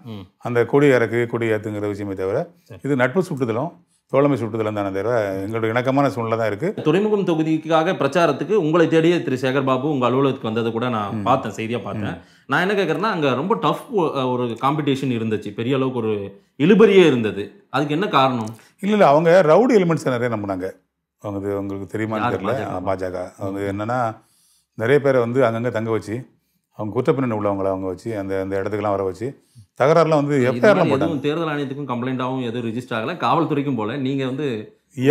அந்த கொடி இறக்கு கொடி ஏற்றுங்கிற விஷயமே தவிர இது நட்பு சுட்டுதலும் தோழமை சுற்றுதலும் தானே தவிர எங்களுடைய இணக்கமான சூழ்நிலை தான் இருக்குது துறைமுகம்
தொகுதிக்காக பிரச்சாரத்துக்கு உங்களை தேடிய திரு சேகர் பாபு உங்கள் அலுவலகத்துக்கு வந்ததை கூட நான் பார்த்தேன் செய்தியாக பார்த்தேன் நான் என்ன கேட்குறேன்னா அங்கே ரொம்ப டஃப் ஒரு காம்படிஷன் இருந்துச்சு பெரிய அளவுக்கு ஒரு இழுபறியே இருந்தது
அதுக்கு என்ன காரணம் இல்லை இல்லை அவங்க ரவுடி எலிமெண்ட்ஸை நிறைய நம்பினாங்க அவங்க உங்களுக்கு தெரியுமான்னு தெரியல பாஜக அவங்க என்னென்னா நிறைய பேரை வந்து அங்கங்கே தங்க வச்சு அவங்க குற்றப்பின்னணி உள்ளவங்களை அவங்க வச்சு அந்த அந்த இடத்துக்குலாம் வர வச்சு தகராறுலாம் வந்து எஃப்ஐஆர்லாம் போட்டாங்க
தேர்தல் ஆணையத்துக்கும் கம்ப்ளைண்ட்டாகவும் எதுவும் ரிஜிஸ்டர் ஆகலை காவல்துறைக்கும் போல நீங்கள் வந்து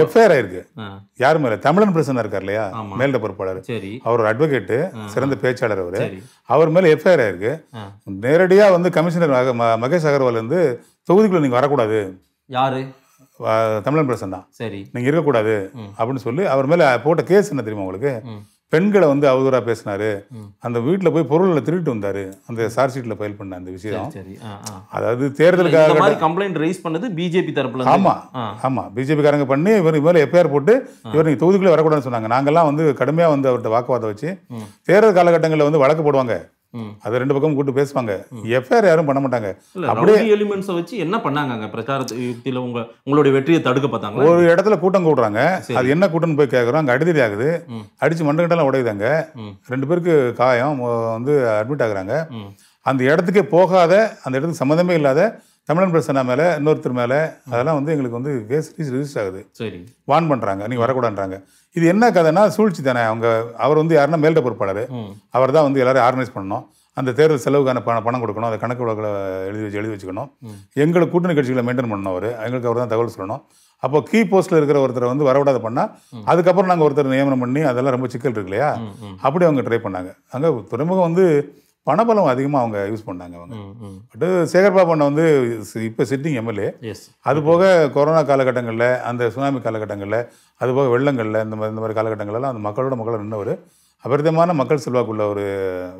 எஃப்ஐஆர் ஆயிருக்கு யார் மேல தமிழன் பிரசனா இருக்கார் இல்லையா மேல்ட பொறுப்பாளர் அவர் ஒரு அட்வொகேட்டு சிறந்த பேச்சாளர் அவர் அவர் மேல எஃப்ஐஆர் ஆயிருக்கு நேரடியாக வந்து கமிஷனர் மகேஷ் அகர்வால் வந்து தொகுதிக்குள்ள நீங்கள் வரக்கூடாது யாரு தமிழன் பிரசன் தான் சரி நீங்க இருக்கக்கூடாது அப்படின்னு சொல்லி அவர் மேல போட்ட கேஸ் என்ன தெரியுமா உங்களுக்கு பெண்களை வந்து அவதூறா பேசினாரு அந்த வீட்டில் போய் பொருள்ல திருட்டு வந்தாரு அந்த சார்ஜ் ஷீட்டில் ஃபைல் பண்ண அந்த விஷயம் அதாவது தேர்தலுக்காக
கம்ப்ளைண்ட் ரைஸ் பண்ணது பிஜேபி தரப்புல ஆமா பிஜேபி
பிஜேபிக்காரங்க பண்ணி இவர் இவரு எஃப்ஐஆர் போட்டு இவர் நீங்க தொகுதிக்குள்ளே வரக்கூடாதுன்னு சொன்னாங்க நாங்கெல்லாம் வந்து கடுமையா வந்து அவர்கிட்ட வாக்குவாதம் வச்சு தேர்தல் காலகட்டங்களில் வந்து வழக்கு போடுவாங்க அது ரெண்டு பக்கம் கூட்டு பேசுவாங்க எஃப்ஐஆர் யாரும் பண்ண மாட்டாங்க
அப்படியே எலிமெண்ட்ஸ் வச்சு என்ன பண்ணாங்க பிரச்சார பிரச்சாரத்தில் உங்க உங்களுடைய வெற்றியை தடுக்க
பார்த்தாங்க ஒரு இடத்துல கூட்டம் கூடுறாங்க அது என்ன கூட்டம்னு போய் கேட்குறோம் அங்கே அடிதடி ஆகுது அடிச்சு உடையுது உடையுதாங்க ரெண்டு பேருக்கு காயம் வந்து அட்மிட் ஆகுறாங்க அந்த இடத்துக்கே போகாத அந்த இடத்துக்கு சம்மந்தமே இல்லாத தமிழன் பிரசனா மேலே இன்னொருத்தர் மேலே அதெல்லாம் வந்து எங்களுக்கு வந்து கேஸ் ரிஜிஸ்டர் ஆகுது சரி வான் பண்ணுறாங்க நீங்கள் வரக்கூடாதுன்றாங்க இது என்ன கதைனா சூழ்ச்சி தானே அவங்க அவர் வந்து யாருன்னா மேல்ட பொறுப்பாளர் அவர் தான் வந்து எல்லாரும் ஆர்கனைஸ் பண்ணணும் அந்த தேர்தல் செலவுக்கான பணம் பணம் கொடுக்கணும் அதை கணக்கு வழக்கில் எழுதி வச்சு எழுதி வச்சுக்கணும் எங்களை கூட்டணி கட்சிகளை மெயின்டைன் பண்ணணும் அவர் எங்களுக்கு அவர் தான் தகவல் சொல்லணும் அப்போ கீ போஸ்ட்டில் இருக்கிற ஒருத்தரை வந்து வரவிடாத பண்ணால் அதுக்கப்புறம் நாங்கள் ஒருத்தர் நியமனம் பண்ணி அதெல்லாம் ரொம்ப சிக்கல் இருக்கு இல்லையா அப்படி அவங்க ட்ரை பண்ணாங்க அங்கே துறைமுகம் வந்து பணபலம் அதிகமாக அவங்க யூஸ் பண்ணாங்க அவங்க பட்டு சேகர்பாபு அண்ணன் வந்து இப்போ சிட்டிங் எம்எல்ஏ அது போக கொரோனா காலகட்டங்களில் அந்த சுனாமி காலகட்டங்களில் அது போக வெள்ளங்களில் இந்த மாதிரி இந்த மாதிரி காலகட்டங்களெல்லாம் அந்த மக்களோட மக்களோட நின்றவர் அபரிதமான மக்கள் செல்வாக்குள்ள ஒரு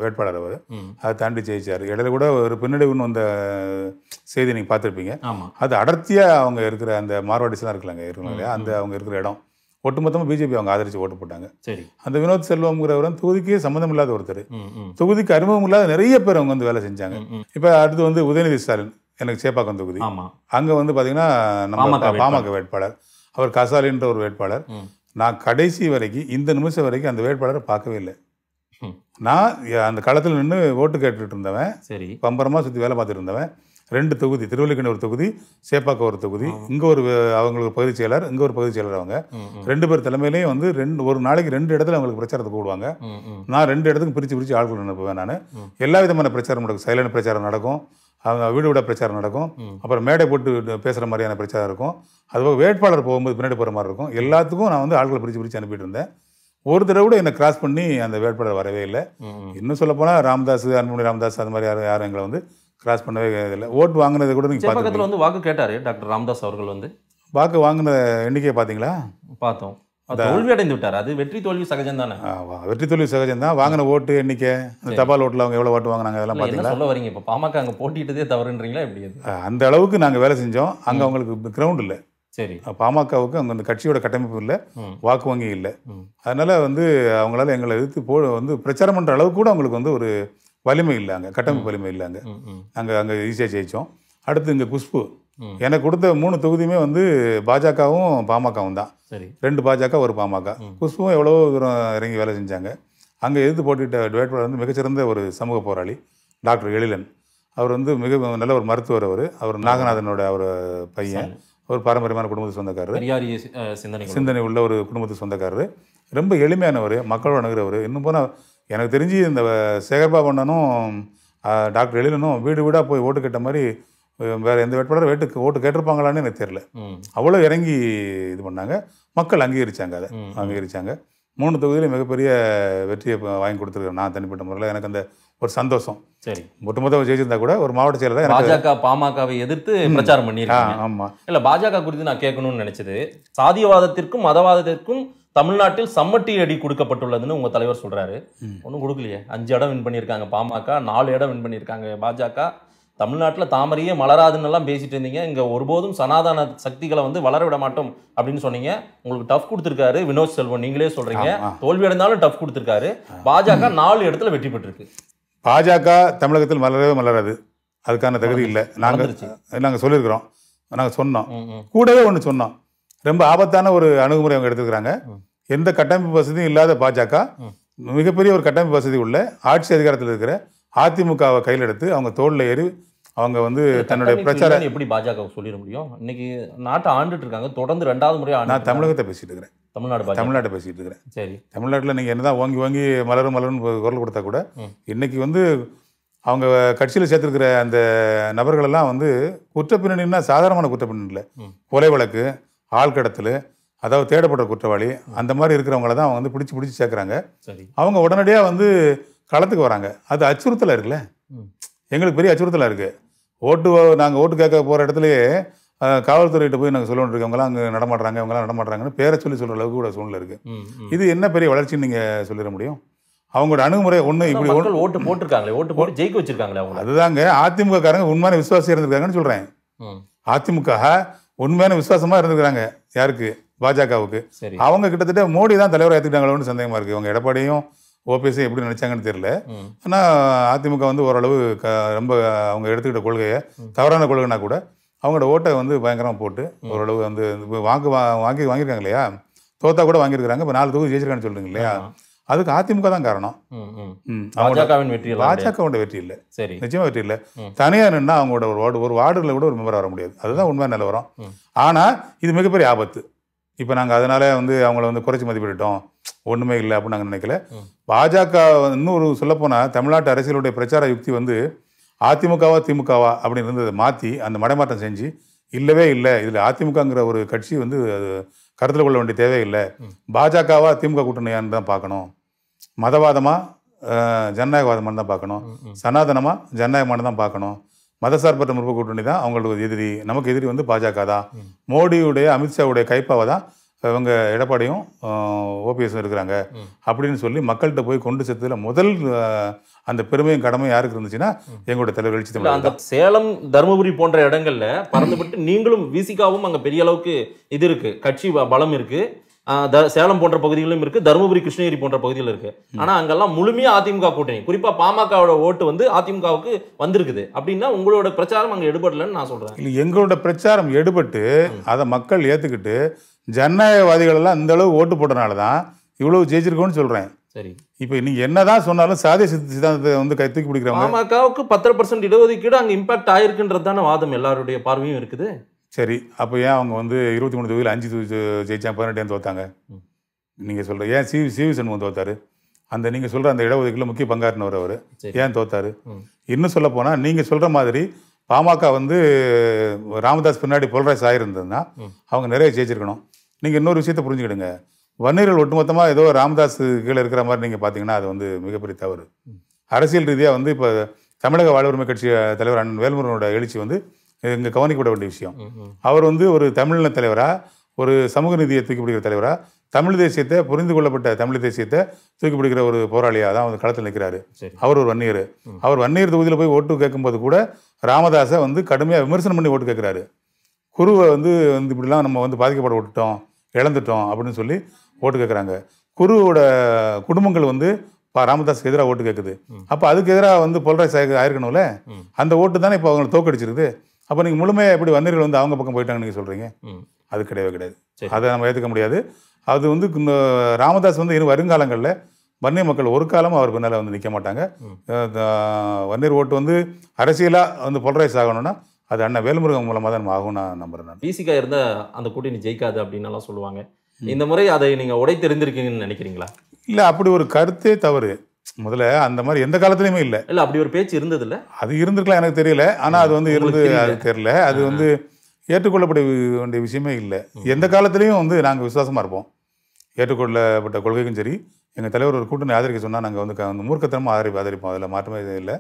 வேட்பாளர் அவர் அதை தாண்டி ஜெயிச்சார் இடையில கூட ஒரு பின்னடைவுன்னு வந்த செய்தி நீங்கள் பார்த்துருப்பீங்க அது அடர்த்தியாக அவங்க இருக்கிற அந்த மார்வாடிஸ்லாம் இருக்கலாங்க இல்லையா அந்த அவங்க இருக்கிற இடம் ஒட்டுமொத்தமாக பிஜேபி அவங்க ஆதரித்து ஓட்டு போட்டாங்க சரி அந்த வினோத் செல்வம்ங்கிறவர் தொகுதிக்கே சம்மந்தம் இல்லாத ஒருத்தர் தொகுதிக்கு அறிமுகம் இல்லாத நிறைய பேர் அவங்க வந்து வேலை செஞ்சாங்க இப்போ அடுத்து வந்து உதயநிதி ஸ்டாலின் எனக்கு சேப்பாக்கம் தொகுதி அங்கே வந்து பார்த்தீங்கன்னா நம்ம பாமக வேட்பாளர் அவர் கசாலின்ற ஒரு வேட்பாளர் நான் கடைசி வரைக்கும் இந்த நிமிஷம் வரைக்கும் அந்த வேட்பாளரை பார்க்கவே இல்லை நான் அந்த களத்தில் நின்று ஓட்டு கேட்டுட்டு இருந்தவன் சரி பம்பரமாக சுற்றி வேலை பார்த்துட்டு இருந்தவன் ரெண்டு தொகுதி திருவள்ளிக்கணி ஒரு தொகுதி சேப்பாக்கம் ஒரு தொகுதி இங்கே ஒரு அவங்களுக்கு பகுதி செயலர் இங்கே ஒரு பகுதி செயலர் அவங்க ரெண்டு பேர் தலைமையிலேயும் வந்து ரெண்டு ஒரு நாளைக்கு ரெண்டு இடத்துல அவங்களுக்கு பிரச்சாரத்தை கூடுவாங்க நான் ரெண்டு இடத்துக்கும் பிரித்து பிரித்து ஆட்கள் அனுப்புவேன் நான் எல்லா விதமான பிரச்சாரம் நடக்கும் சைலண்ட் பிரச்சாரம் நடக்கும் அவங்க வீடு விட பிரச்சாரம் நடக்கும் அப்புறம் மேடை போட்டு பேசுகிற மாதிரியான பிரச்சாரம் இருக்கும் அதுபோக வேட்பாளர் போகும்போது பின்னாடி போகிற மாதிரி இருக்கும் எல்லாத்துக்கும் நான் வந்து ஆட்களை பிரித்து பிரித்து அனுப்பிட்டு இருந்தேன் ஒரு தடவை கூட என்னை கிராஸ் பண்ணி அந்த வேட்பாளர் வரவே இல்லை இன்னும் சொல்லப்போனால் ராம்தாஸ் அன்புமணி ராமதாஸ் அந்த மாதிரி யாரும் யாரும் எங்களை வந்து கிராஸ் பண்ணவே இல்லை ஓட்டு வாங்கினது கூட நீங்கள் பக்கத்தில்
வந்து வாக்கு கேட்டார் டாக்டர் ராம்தாஸ் அவர்கள் வந்து
வாக்கு வாங்கின எண்ணிக்கையை பார்த்தீங்களா
பார்த்தோம் தோல்வி அடைந்து விட்டார் அது வெற்றி தோல்வி சகஜம் தானே
வெற்றி தோல்வி சகஜம் தான் வாங்கின ஓட்டு எண்ணிக்கை அந்த தபால் ஓட்டில் அவங்க எவ்வளோ ஓட்டு வாங்கினாங்க அதெல்லாம் பார்த்தீங்களா சொல்ல வரீங்க
இப்போ பாமக அங்கே போட்டிட்டதே தவறுன்றீங்களா எப்படி
அந்த அளவுக்கு நாங்கள் வேலை செஞ்சோம் அங்கே அவங்களுக்கு கிரவுண்ட் இல்லை சரி பாமகவுக்கு அங்க அந்த கட்சியோட கட்டமைப்பு இல்லை வாக்கு வங்கி இல்லை அதனால வந்து அவங்களால எங்களை எதிர்த்து போ வந்து பிரச்சாரம் பண்ணுற அளவுக்கு கூட அவங்களுக்கு வந்து ஒரு வலிமை இல்லை அங்கே கட்டமைப்பு வலிமை இல்லை அங்கே அங்கே அங்கே ஈஸியாக ஜெயித்தோம் அடுத்து இங்கே குஷ்பு எனக்கு கொடுத்த மூணு தொகுதியுமே வந்து பாஜகவும் பாமகவும் தான் ரெண்டு பாஜக ஒரு பாமக குஷ்பும் எவ்வளோ தூரம் இறங்கி வேலை செஞ்சாங்க அங்கே எதிர்த்து போட்டிட்ட வேட்பாளர் வந்து மிகச்சிறந்த ஒரு சமூக போராளி டாக்டர் எழிலன் அவர் வந்து மிக நல்ல ஒரு மருத்துவர் அவர் அவர் நாகநாதனோட அவர் பையன் ஒரு பாரம்பரியமான குடும்பத்து சொந்தக்காரர் சிந்தனை உள்ள ஒரு குடும்பத்து சொந்தக்காரர் ரொம்ப எளிமையானவர் மக்களோட அணுகிறவர் இன்னும் போனால் எனக்கு தெரிஞ்சு இந்த சேகர்பாபு அண்ணனும் டாக்டர் எழிலனும் வீடு வீடாக போய் ஓட்டு கேட்ட மாதிரி வேறு எந்த வேட்பாளரும் வேட்டுக்கு ஓட்டு கேட்டிருப்பாங்களான்னு எனக்கு தெரியல அவ்வளோ இறங்கி இது பண்ணாங்க மக்கள் அங்கீகரித்தாங்க அதை அங்கீகரித்தாங்க மூணு தொகுதியிலும் மிகப்பெரிய வெற்றியை வாங்கி கொடுத்துருக்கேன் நான் தனிப்பட்ட முறையில் எனக்கு அந்த ஒரு சந்தோஷம் சரி ஒட்டுமொத்த ஜெயிச்சிருந்தா கூட ஒரு மாவட்ட செயலர் பாஜக
பாமகவை எதிர்த்து பிரச்சாரம் பண்ணியிருக்காங்க ஆமாம் இல்லை பாஜக குறித்து நான் கேட்கணும்னு நினச்சது சாதியவாதத்திற்கும் மதவாதத்திற்கும் தமிழ்நாட்டில் சம்மட்டி அடி கொடுக்கப்பட்டுள்ளதுன்னு உங்கள் தலைவர் சொல்கிறாரு ஒன்றும் கொடுக்கலையே அஞ்சு இடம் வின் பண்ணியிருக்காங்க பாமக நாலு இடம் வின் பண்ணியிருக்காங்க பாஜக தமிழ்நாட்டில் தாமரையே மலராதுன்னு எல்லாம் பேசிட்டு இருந்தீங்க இங்கே ஒருபோதும் சனாதன சக்திகளை வந்து வளர விட மாட்டோம் அப்படின்னு சொன்னீங்க உங்களுக்கு டஃப் கொடுத்துருக்காரு வினோத் செல்வன் நீங்களே சொல்கிறீங்க தோல்வி அடைந்தாலும் டஃப் கொடுத்துருக்காரு பாஜக நாலு இடத்துல வெற்றி பெற்றிருக்கு
பாஜக தமிழகத்தில் மலரவே மலராது அதுக்கான தகுதி இல்லை நாங்கள் நாங்கள் சொல்லியிருக்கிறோம் நாங்கள் சொன்னோம் கூடவே ஒன்று சொன்னோம் ரொம்ப ஆபத்தான ஒரு அணுகுமுறை அவங்க எடுத்துக்கிறாங்க எந்த கட்டமைப்பு வசதியும் இல்லாத பாஜக மிகப்பெரிய ஒரு கட்டமைப்பு வசதி உள்ள ஆட்சி அதிகாரத்தில் இருக்கிற அதிமுகவை கையில் எடுத்து அவங்க தோளில் ஏறி அவங்க வந்து தன்னுடைய பிரச்சாரம் எப்படி
பாஜக சொல்லிட முடியும் இன்னைக்கு நாட்டை ஆண்டுட்டு இருக்காங்க தொடர்ந்து ரெண்டாவது முறையாக நான் தமிழகத்தை பேசிட்டு இருக்கிறேன் தமிழ்நாடு தமிழ்நாட்டை பேசிட்டு இருக்கிறேன் சரி
தமிழ்நாட்டில் நீங்கள் என்னதான் வாங்கி வாங்கி மலரும் மலரும் குரல் கொடுத்தா கூட இன்னைக்கு வந்து அவங்க கட்சியில் சேர்த்துருக்கிற அந்த நபர்களெல்லாம் வந்து குற்றப்பின்னணின்னா சாதாரணமான குற்ற இல்லை கொலை வழக்கு ஆள் கடத்தல் அதாவது தேடப்படுற குற்றவாளி அந்த மாதிரி இருக்கிறவங்கள தான் அவங்க வந்து பிடிச்சி பிடிச்சி சேர்க்குறாங்க அவங்க உடனடியாக வந்து களத்துக்கு வராங்க அது அச்சுறுத்தலாக இருக்குல்ல எங்களுக்கு பெரிய அச்சுறுத்தலாக இருக்குது ஓட்டு நாங்கள் ஓட்டு கேட்க போகிற இடத்துலையே காவல்துறையிட்ட போய் நாங்கள் சொல்லணும் இருக்கோம் அவங்களாம் அங்கே நடமாடுறாங்க அவங்களாம் நடமாடுறாங்கன்னு பேரை சொல்லி சொல்கிற அளவுக்கு கூட சூழ்நிலை இருக்குது இது என்ன பெரிய வளர்ச்சின்னு நீங்கள் சொல்லிட முடியும் அவங்களோட அணுகுமுறை ஒன்று இப்படி ஓட்டு போட்டிருக்காங்களே ஓட்டு போட்டு ஜெயிக்க வச்சிருக்காங்களே அவங்க அதுதாங்க அதிமுக காரங்க உண்மையான விசுவாசி இருந்திருக்காங்கன்னு சொல்கிறேன் அதிமுக உண்மையான விசுவாசமாக இருந்துக்கிறாங்க யாருக்கு பாஜகவுக்கு அவங்க கிட்டத்தட்ட மோடி தான் தலைவராக ஏற்றுக்கிட்டாங்களோன்னு சந்தேகமாக இருக்குது அவங்க எடப்பாடியும் ஓபிஎஸ் எப்படி நினச்சாங்கன்னு தெரியல ஆனால் அதிமுக வந்து ஓரளவு க ரொம்ப அவங்க எடுத்துக்கிட்ட கொள்கையை தவறான கொள்கைனா கூட அவங்களோட ஓட்டை வந்து பயங்கரமாக போட்டு ஓரளவு வந்து வாங்க வாங்கி வாங்கியிருக்காங்க இல்லையா தோத்தா கூட வாங்கியிருக்கிறாங்க இப்போ நாலு தொகுதி ஜெயிச்சிருக்கான்னு சொல்கிறீங்க இல்லையா அதுக்கு அதிமுக தான் காரணம் பாஜகவின் வெற்றி பாஜகவோட வெற்றி இல்லை சரி நிச்சயமா வெற்றி இல்லை தனியாக நின்னா அவங்களோட ஒரு வார்டு ஒரு வார்டுல கூட ஒரு மெம்பர் வர முடியாது அதுதான் உண்மை நிலவரம் ஆனால் இது மிகப்பெரிய ஆபத்து இப்போ நாங்கள் அதனால வந்து அவங்கள வந்து குறைச்சி மதிப்பிட்டோம் ஒன்றுமே இல்லை அப்படின்னு நாங்கள் நினைக்கல பாஜக இன்னொரு சொல்லப்போனால் தமிழ்நாட்டு அரசியலுடைய பிரச்சார யுக்தி வந்து அதிமுகவா திமுகவா அப்படின்னு இருந்ததை மாற்றி அந்த மடைமாற்றம் செஞ்சு இல்லவே இல்லை இதில் அதிமுகங்கிற ஒரு கட்சி வந்து அது கருத்தில் கொள்ள வேண்டிய தேவையில்லை பாஜகவா திமுக கூட்டணியான்னு தான் பார்க்கணும் மதவாதமாக ஜனநாயகவாதமானு தான் பார்க்கணும் சனாதனமாக ஜனநாயகமானு தான் பார்க்கணும் மதசார்பற்ற முற்போக்கு கூட்டணி தான் அவங்களுக்கு எதிரி நமக்கு எதிரி வந்து பாஜக தான் மோடியுடைய அமித்ஷாவுடைய கைப்பாவை தான் இவங்க எடப்பாடியும் ஓபிஎஸும் இருக்கிறாங்க அப்படின்னு சொல்லி மக்கள்கிட்ட போய் கொண்டு செத்துல முதல் அந்த பெருமையும் கடமை யாருக்கு இருந்துச்சுன்னா எங்களுடைய தலைவர் எழுச்சி தமிழ் அந்த சேலம் தருமபுரி போன்ற இடங்கள்ல பறந்துபட்டு நீங்களும் விசிகாவும்
அங்கே பெரிய அளவுக்கு இது இருக்கு கட்சி பலம் இருக்கு சேலம் போன்ற பகுதிகளும் இருக்கு தருமபுரி கிருஷ்ணகிரி போன்ற பகுதிகளும் இருக்கு ஆனா அங்கெல்லாம் முழுமையா அதிமுக கூட்டணி குறிப்பா பாமகவோட ஓட்டு வந்து அதிமுகவுக்கு வந்திருக்குது அப்படின்னா உங்களோட பிரச்சாரம் அங்க எடுபடலன்னு நான் சொல்றேன்
இல்லை எங்களோட பிரச்சாரம் எடுபட்டு அதை மக்கள் ஏத்துக்கிட்டு ஜனநாயகவாதிகள் எல்லாம் இந்த அளவு ஓட்டு போட்டனாலதான் தான் இவ்வளவு ஜெயிச்சிருக்கோன்னு சொல்றேன் சரி இப்போ நீங்கள் என்ன தான் சொன்னாலும் சாதிய சித்தாந்தத்தை வந்து கை தூக்கி பிடிக்கிறாங்க பாமகவுக்கு பத்தரை பர்சன்ட் இடஒதுக்கீடு அங்கே இம்பாக்ட் ஆயிருக்குன்றது தானே வாதம் எல்லாருடைய பார்வையும் இருக்குது சரி அப்போ ஏன் அவங்க வந்து இருபத்தி மூணு தொகுதியில் அஞ்சு ஜெயிச்சாங்க பதினெட்டு ஏன் தோத்தாங்க நீங்கள் சொல்கிற ஏன் சிவி சிவி சண்முகம் தோத்தார் அந்த நீங்கள் சொல்கிற அந்த இடஒதுக்கீடு முக்கிய பங்காருனவர் அவர் ஏன் தோத்தார் இன்னும் சொல்ல போனால் நீங்கள் சொல்கிற மாதிரி பாமக வந்து ராமதாஸ் பின்னாடி புல்ராஜ் ஆகிருந்ததுன்னா அவங்க நிறைய ஜெயிச்சிருக்கணும் நீங்கள் இன்னொரு விஷயத்த புரிஞ்சுக்கிடுங்க வன்னியர்கள் ஒட்டுமொத்தமாக ஏதோ ராமதாஸ் கீழே இருக்கிற மாதிரி நீங்கள் பார்த்தீங்கன்னா அது வந்து மிகப்பெரிய தவறு அரசியல் ரீதியாக வந்து இப்போ தமிழக வாழ்வுரிமை கட்சி தலைவர் அண்ணன் வேல்முருகனோட எழுச்சி வந்து இங்கே கவனிக்கப்பட வேண்டிய விஷயம் அவர் வந்து ஒரு தமிழ்ன தலைவராக ஒரு சமூக நிதியை தூக்கி பிடிக்கிற தலைவராக தமிழ் தேசியத்தை புரிந்து கொள்ளப்பட்ட தமிழ் தேசியத்தை தூக்கி பிடிக்கிற ஒரு போராளியாக தான் வந்து களத்தில் நிற்கிறாரு அவர் ஒரு வன்னியர் அவர் வன்னியர் தொகுதியில் போய் ஓட்டு கேட்கும்போது கூட ராமதாஸை வந்து கடுமையாக விமர்சனம் பண்ணி ஓட்டு கேட்குறாரு குருவை வந்து வந்து இப்படிலாம் நம்ம வந்து பாதிக்கப்பட விட்டுட்டோம் இழந்துட்டோம் அப்படின்னு சொல்லி ஓட்டு கேட்குறாங்க குருவோட குடும்பங்கள் வந்து இப்போ ராமதாஸுக்கு எதிராக ஓட்டு கேட்குது அப்போ அதுக்கு எதிராக வந்து பொல்ராஜ் ஆகி ஆயிருக்கணும்ல அந்த ஓட்டு தானே இப்போ அவங்களை தோக்கடிச்சிருக்குது அப்போ நீங்கள் முழுமையாக எப்படி வந்தீர்கள் வந்து அவங்க பக்கம் போயிட்டாங்கன்னு நீங்கள் சொல்கிறீங்க அது கிடையவே கிடையாது அதை நம்ம ஏற்றுக்க முடியாது அது வந்து இந்த ராமதாஸ் வந்து இரு வருங்காலங்களில் வன்னியர் மக்கள் ஒரு காலமும் அவர் பின்னால் வந்து நிற்க மாட்டாங்க வன்னியர் ஓட்டு வந்து அரசியலாக வந்து பொல்ரைஸ் ஆகணும்னா அது அண்ணன் வேல்முருகன் மூலமாக தான் நம்ம ஆகும் நான் நம்புறேன் பிசிக்காக
இருந்தால் அந்த கூட்டணி ஜெயிக்காது அப்படின்னுலாம் சொல்லுவாங்க இந்த முறை அதை நீங்கள் உடை தெரிந்திருக்கீங்கன்னு நினைக்கிறீங்களா
இல்லை அப்படி ஒரு கருத்தே தவறு முதல்ல அந்த மாதிரி எந்த காலத்துலையுமே இல்லை இல்லை அப்படி ஒரு பேச்சு இருந்தது இல்லை அது இருந்திருக்கலாம் எனக்கு தெரியல ஆனால் அது வந்து இருந்து அது தெரியல அது வந்து ஏற்றுக்கொள்ளப்பட வேண்டிய விஷயமே இல்லை எந்த காலத்துலேயும் வந்து நாங்கள் விசுவாசமாக இருப்போம் ஏற்றுக்கொள்ளப்பட்ட கொள்கைக்கும் சரி எங்கள் தலைவர் ஒரு கூட்டணி ஆதரிக்க சொன்னால் நாங்கள் வந்து மூர்க்கத்தனமும் மூர்க்கத்தனமாக ஆதரி ஆதரிப்போம் அதில் மாற்றமே இல்லை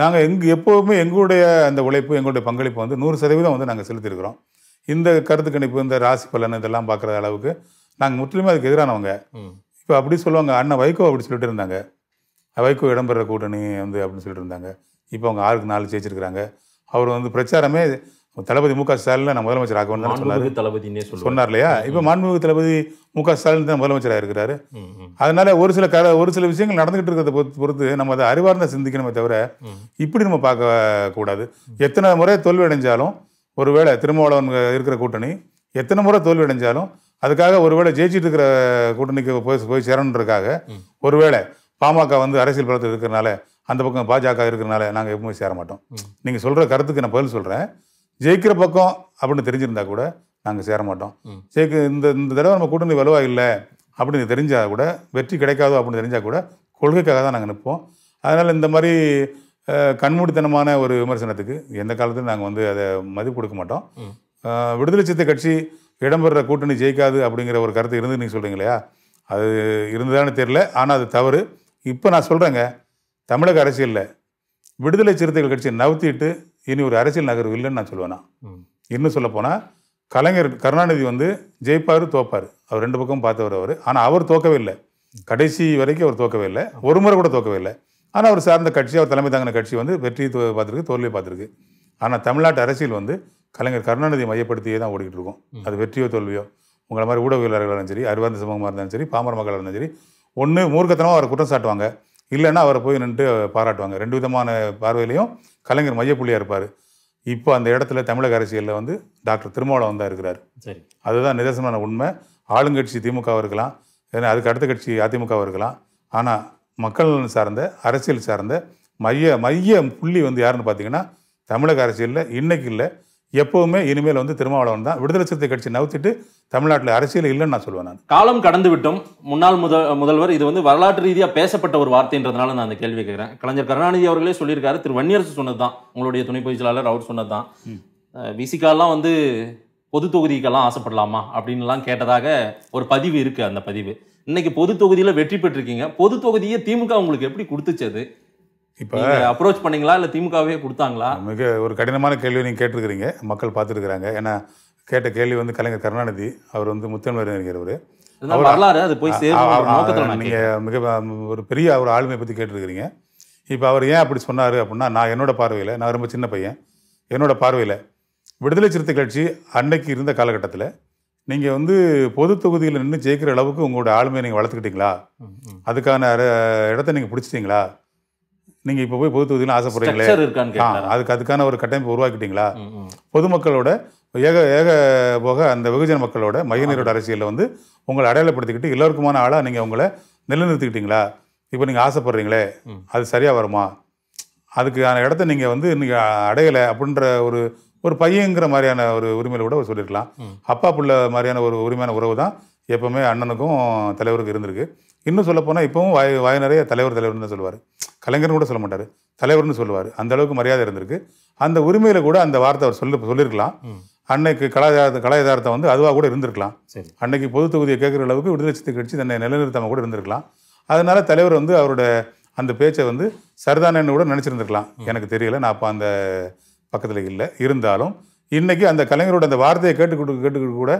நாங்கள் எங் எப்போவுமே எங்களுடைய அந்த உழைப்பு எங்களுடைய பங்களிப்பு வந்து நூறு சதவீதம் வந்து நாங்கள் செலுத்தியிருக்கிறோம் இந்த கருத்து கணிப்பு இந்த ராசி பலன் இதெல்லாம் பார்க்குற அளவுக்கு நாங்கள் முற்றிலுமே அதுக்கு எதிரானவங்க இப்போ அப்படி சொல்லுவாங்க அண்ணன் வைகோ அப்படி சொல்லிட்டு இருந்தாங்க வைகோ இடம்பெற கூட்டணி வந்து அப்படின்னு சொல்லிட்டு இருந்தாங்க இப்போ அவங்க ஆறுக்கு நாலு ஜெயிச்சிருக்கிறாங்க அவர் வந்து பிரச்சாரமே தளபதி மு க ஸ்டாலின் நான் முதலமைச்சர் ஆகணும் சொன்னார்
தளபதினே சொன்னார் இல்லையா
இப்போ மாண்புமிகு தளபதி மு க ஸ்டாலின் தான் முதலமைச்சராக இருக்கிறாரு அதனால ஒரு சில க ஒரு சில விஷயங்கள் நடந்துகிட்டு இருக்கிறத பொறுத்து பொறுத்து நம்ம அதை அறிவார்ந்த சிந்திக்கணுமே தவிர இப்படி நம்ம பார்க்க கூடாது எத்தனை முறை தோல்வி அடைஞ்சாலும் ஒருவேளை திருமாவளவன் இருக்கிற கூட்டணி எத்தனை முறை தோல்வி அடைஞ்சாலும் அதுக்காக ஒருவேளை ஜெயிச்சிட்டு இருக்கிற கூட்டணிக்கு போய் போய் சேரணுன்றதுக்காக ஒருவேளை பாமக வந்து அரசியல் பலத்தில் இருக்கிறனால அந்த பக்கம் பாஜக இருக்கிறனால நாங்கள் எப்பவுமே சேர மாட்டோம் நீங்கள் சொல்கிற கருத்துக்கு நான் பதில் சொல்கிறேன் ஜெயிக்கிற பக்கம் அப்படின்னு தெரிஞ்சிருந்தா கூட நாங்கள் சேர மாட்டோம் ஜெயிக்க இந்த இந்த தடவை நம்ம கூட்டணி வலுவாக இல்லை அப்படின்னு தெரிஞ்சால் கூட வெற்றி கிடைக்காதோ அப்படின்னு தெரிஞ்சால் கூட கொள்கைக்காக தான் நாங்கள் நிற்போம் அதனால் இந்த மாதிரி கண்மூடித்தனமான ஒரு விமர்சனத்துக்கு எந்த காலத்தில் நாங்கள் வந்து அதை மதிப்பு கொடுக்க மாட்டோம் விடுதலை சித்த கட்சி இடம்பெற கூட்டணி ஜெயிக்காது அப்படிங்கிற ஒரு கருத்து இருந்து நீங்கள் சொல்கிறீங்க இல்லையா அது இருந்ததானு தெரில ஆனால் அது தவறு இப்போ நான் சொல்கிறேங்க தமிழக அரசியலில் விடுதலை சிறுத்தைகள் கட்சியை நவுத்திட்டு இனி ஒரு அரசியல் நகர்வு இல்லைன்னு நான் சொல்லுவேன்னா இன்னும் சொல்லப்போனால் கலைஞர் கருணாநிதி வந்து ஜெயிப்பார் தோப்பார் அவர் ரெண்டு பக்கம் பார்த்தவர் அவர் ஆனால் அவர் தோக்கவே இல்லை கடைசி வரைக்கும் அவர் தோக்கவே இல்லை ஒரு முறை கூட தோக்கவே இல்லை ஆனால் அவர் சார்ந்த கட்சி அவர் தலைமை தாங்கின கட்சி வந்து வெற்றி பார்த்துருக்கு தோல்வியை பார்த்துருக்கு ஆனால் தமிழ்நாட்டு அரசியல் வந்து கலைஞர் கருணாநிதி மையப்படுத்தியே தான் ஓடிக்கிட்டு இருக்கும் அது வெற்றியோ தோல்வியோ உங்களை மாதிரி ஊடகவியலாளர்களாக இருந்தாலும் சரி அறிவார்ந்த சமூகமாக இருந்தாலும் சரி பாமர மக்களாக இருந்தாலும் சரி ஒன்று மூர்க்கத்தனமாக அவரை குற்றம் சாட்டுவாங்க இல்லைன்னா அவரை போய் நின்று பாராட்டுவாங்க ரெண்டு விதமான பார்வையிலையும் கலைஞர் மையப்புள்ளியாக இருப்பார் இப்போ அந்த இடத்துல தமிழக அரசியலில் வந்து டாக்டர் திருமாவளவன் தான் இருக்கிறார் சரி அதுதான் நிதர்சனமான உண்மை ஆளுங்கட்சி திமுகவாக இருக்கலாம் ஏன்னா அதுக்கு அடுத்த கட்சி அதிமுகவாக இருக்கலாம் ஆனால் மக்கள் சார்ந்த அரசியல் சார்ந்த மைய மைய புள்ளி வந்து யாருன்னு பார்த்தீங்கன்னா தமிழக அரசியலில் இன்னைக்கு இல்லை எப்போவுமே இனிமேல் வந்து திருமாவளவன் தான் விடுதலை சிறுத்தை கட்சி நவுத்திட்டு தமிழ்நாட்டில் அரசியல் இல்லைன்னு நான் சொல்லுவேன் நான்
காலம் கடந்து விட்டோம் முன்னாள் முத முதல்வர் இது வந்து வரலாற்று ரீதியாக பேசப்பட்ட ஒரு வார்த்தைன்றதுனால நான் அந்த கேள்வி கேட்குறேன் கலைஞர் கருணாநிதி அவர்களே சொல்லியிருக்காரு திரு வன்னியரசு சொன்னது தான் உங்களுடைய துணை பொதுச்செயலாளர் அவர் சொன்னது தான் விசிகாலெலாம் வந்து பொது தொகுதிக்கெல்லாம் ஆசைப்படலாமா அப்படின்லாம் கேட்டதாக ஒரு பதிவு இருக்குது அந்த பதிவு இன்னைக்கு பொது தொகுதியில்
வெற்றி பெற்றிருக்கீங்க பொது தொகுதியை திமுக உங்களுக்கு எப்படி கொடுத்துச்சது இப்போ அப்ரோச் பண்ணீங்களா இல்லை திமுகவே கொடுத்தாங்களா மிக ஒரு கடினமான கேள்வி நீங்கள் கேட்டிருக்கிறீங்க மக்கள் பார்த்துருக்குறாங்க ஏன்னா கேட்ட கேள்வி வந்து கலைஞர் கருணாநிதி அவர் வந்து முத்தமிழ் இருக்கிறவர் அது போய் நீங்கள் மிக ஒரு பெரிய ஒரு ஆளுமை பற்றி கேட்டிருக்கிறீங்க இப்போ அவர் ஏன் அப்படி சொன்னார் அப்படின்னா நான் என்னோட பார்வையில் நான் ரொம்ப சின்ன பையன் என்னோட பார்வையில் விடுதலை சிறுத்தை கட்சி அன்னைக்கு இருந்த காலகட்டத்தில் நீங்கள் வந்து பொது தொகுதியில் நின்று ஜெயிக்கிற அளவுக்கு உங்களோட ஆளுமையை நீங்கள் வளர்த்துக்கிட்டீங்களா அதுக்கான இடத்த நீங்கள் பிடிச்சிட்டிங்களா நீங்கள் இப்போ போய் பொது தொகுதியில் ஆசைப்படுறீங்களே ஆ அதுக்கு அதுக்கான ஒரு கட்டமைப்பு உருவாக்கிட்டீங்களா பொதுமக்களோட ஏக ஏக போக அந்த வெகுஜன மக்களோட மையநீரோட அரசியலில் வந்து உங்களை அடையாளப்படுத்திக்கிட்டு எல்லோருக்குமான ஆளாக நீங்கள் உங்களை நிலைநிறுத்திக்கிட்டீங்களா இப்போ நீங்கள் ஆசைப்படுறீங்களே அது சரியாக வருமா அதுக்கான இடத்த நீங்கள் வந்து இன்றைக்கி அடையலை அப்படின்ற ஒரு ஒரு பையங்கிற மாதிரியான ஒரு உரிமையில கூட அவர் சொல்லியிருக்கலாம் அப்பா பிள்ள மாதிரியான ஒரு உரிமையான உறவு தான் எப்போவுமே அண்ணனுக்கும் தலைவருக்கும் இருந்திருக்கு இன்னும் சொல்லப்போனால் இப்போவும் வாய் வாய் நிறைய தலைவர் தலைவர்னு தான் சொல்லுவார் கலைஞர்னு கூட சொல்ல மாட்டார் தலைவர்னு சொல்லுவார் அந்த அளவுக்கு மரியாதை இருந்திருக்கு அந்த உரிமையில் கூட அந்த வார்த்தை அவர் சொல்லி சொல்லியிருக்கலாம் அன்னைக்கு கலாச்சார கலாச்சாரத்தை வந்து அதுவாக கூட இருந்திருக்கலாம் அன்னைக்கு பொது தொகுதியை கேட்குற அளவுக்கு விடுதலை சித்து கட்சி தன்னை நிலைநிறுத்தாம கூட இருந்திருக்கலாம் அதனால தலைவர் வந்து அவரோட அந்த பேச்சை வந்து சரிதானன்னு கூட நினச்சிருந்துருக்கலாம் எனக்கு தெரியல நான் அப்போ அந்த பக்கத்தில் இல்லை இருந்தாலும் இன்றைக்கி அந்த கலைஞரோட அந்த வார்த்தையை கேட்டு கொடுக்க கேட்டுக்கிட்டு கூட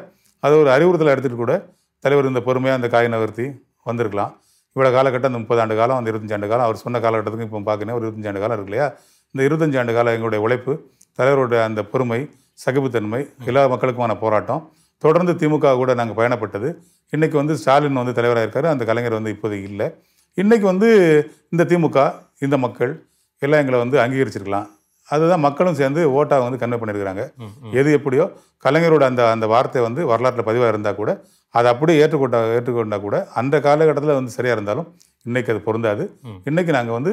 அது ஒரு அறிவுறுத்தலை எடுத்துகிட்டு கூட தலைவர் இந்த பொறுமையாக அந்த காய் நகர்த்தி வந்திருக்கலாம் இவ்வளோ காலகட்டம் அந்த முப்பது ஆண்டு காலம் அந்த இருபத்தஞ்சாண்டு ஆண்டு காலம் அவர் சொன்ன காலகட்டத்துக்கு இப்போ பார்க்கணும் ஒரு இருபத்தஞ்சி ஆண்டு காலம் இருக்கு இல்லையா இந்த இருபத்தஞ்சு ஆண்டு காலம் எங்களுடைய உழைப்பு தலைவரோட அந்த பொறுமை சகிப்புத்தன்மை எல்லா மக்களுக்குமான போராட்டம் தொடர்ந்து திமுக கூட நாங்கள் பயணப்பட்டது இன்றைக்கி வந்து ஸ்டாலின் வந்து தலைவராக இருக்கார் அந்த கலைஞர் வந்து இப்போது இல்லை இன்றைக்கி வந்து இந்த திமுக இந்த மக்கள் எல்லாம் எங்களை வந்து அங்கீகரிச்சிருக்கலாம் அதுதான் மக்களும் சேர்ந்து ஓட்டாக வந்து கன்வெர்ட் பண்ணியிருக்கிறாங்க எது எப்படியோ கலைஞரோட அந்த அந்த வார்த்தை வந்து வரலாற்றில் பதிவாக இருந்தால் கூட அதை அப்படியே ஏற்றுக்கொண்டா ஏற்றுக்கொண்டா கூட அந்த காலகட்டத்தில் வந்து சரியாக இருந்தாலும் இன்றைக்கி அது பொருந்தாது இன்றைக்கி நாங்கள் வந்து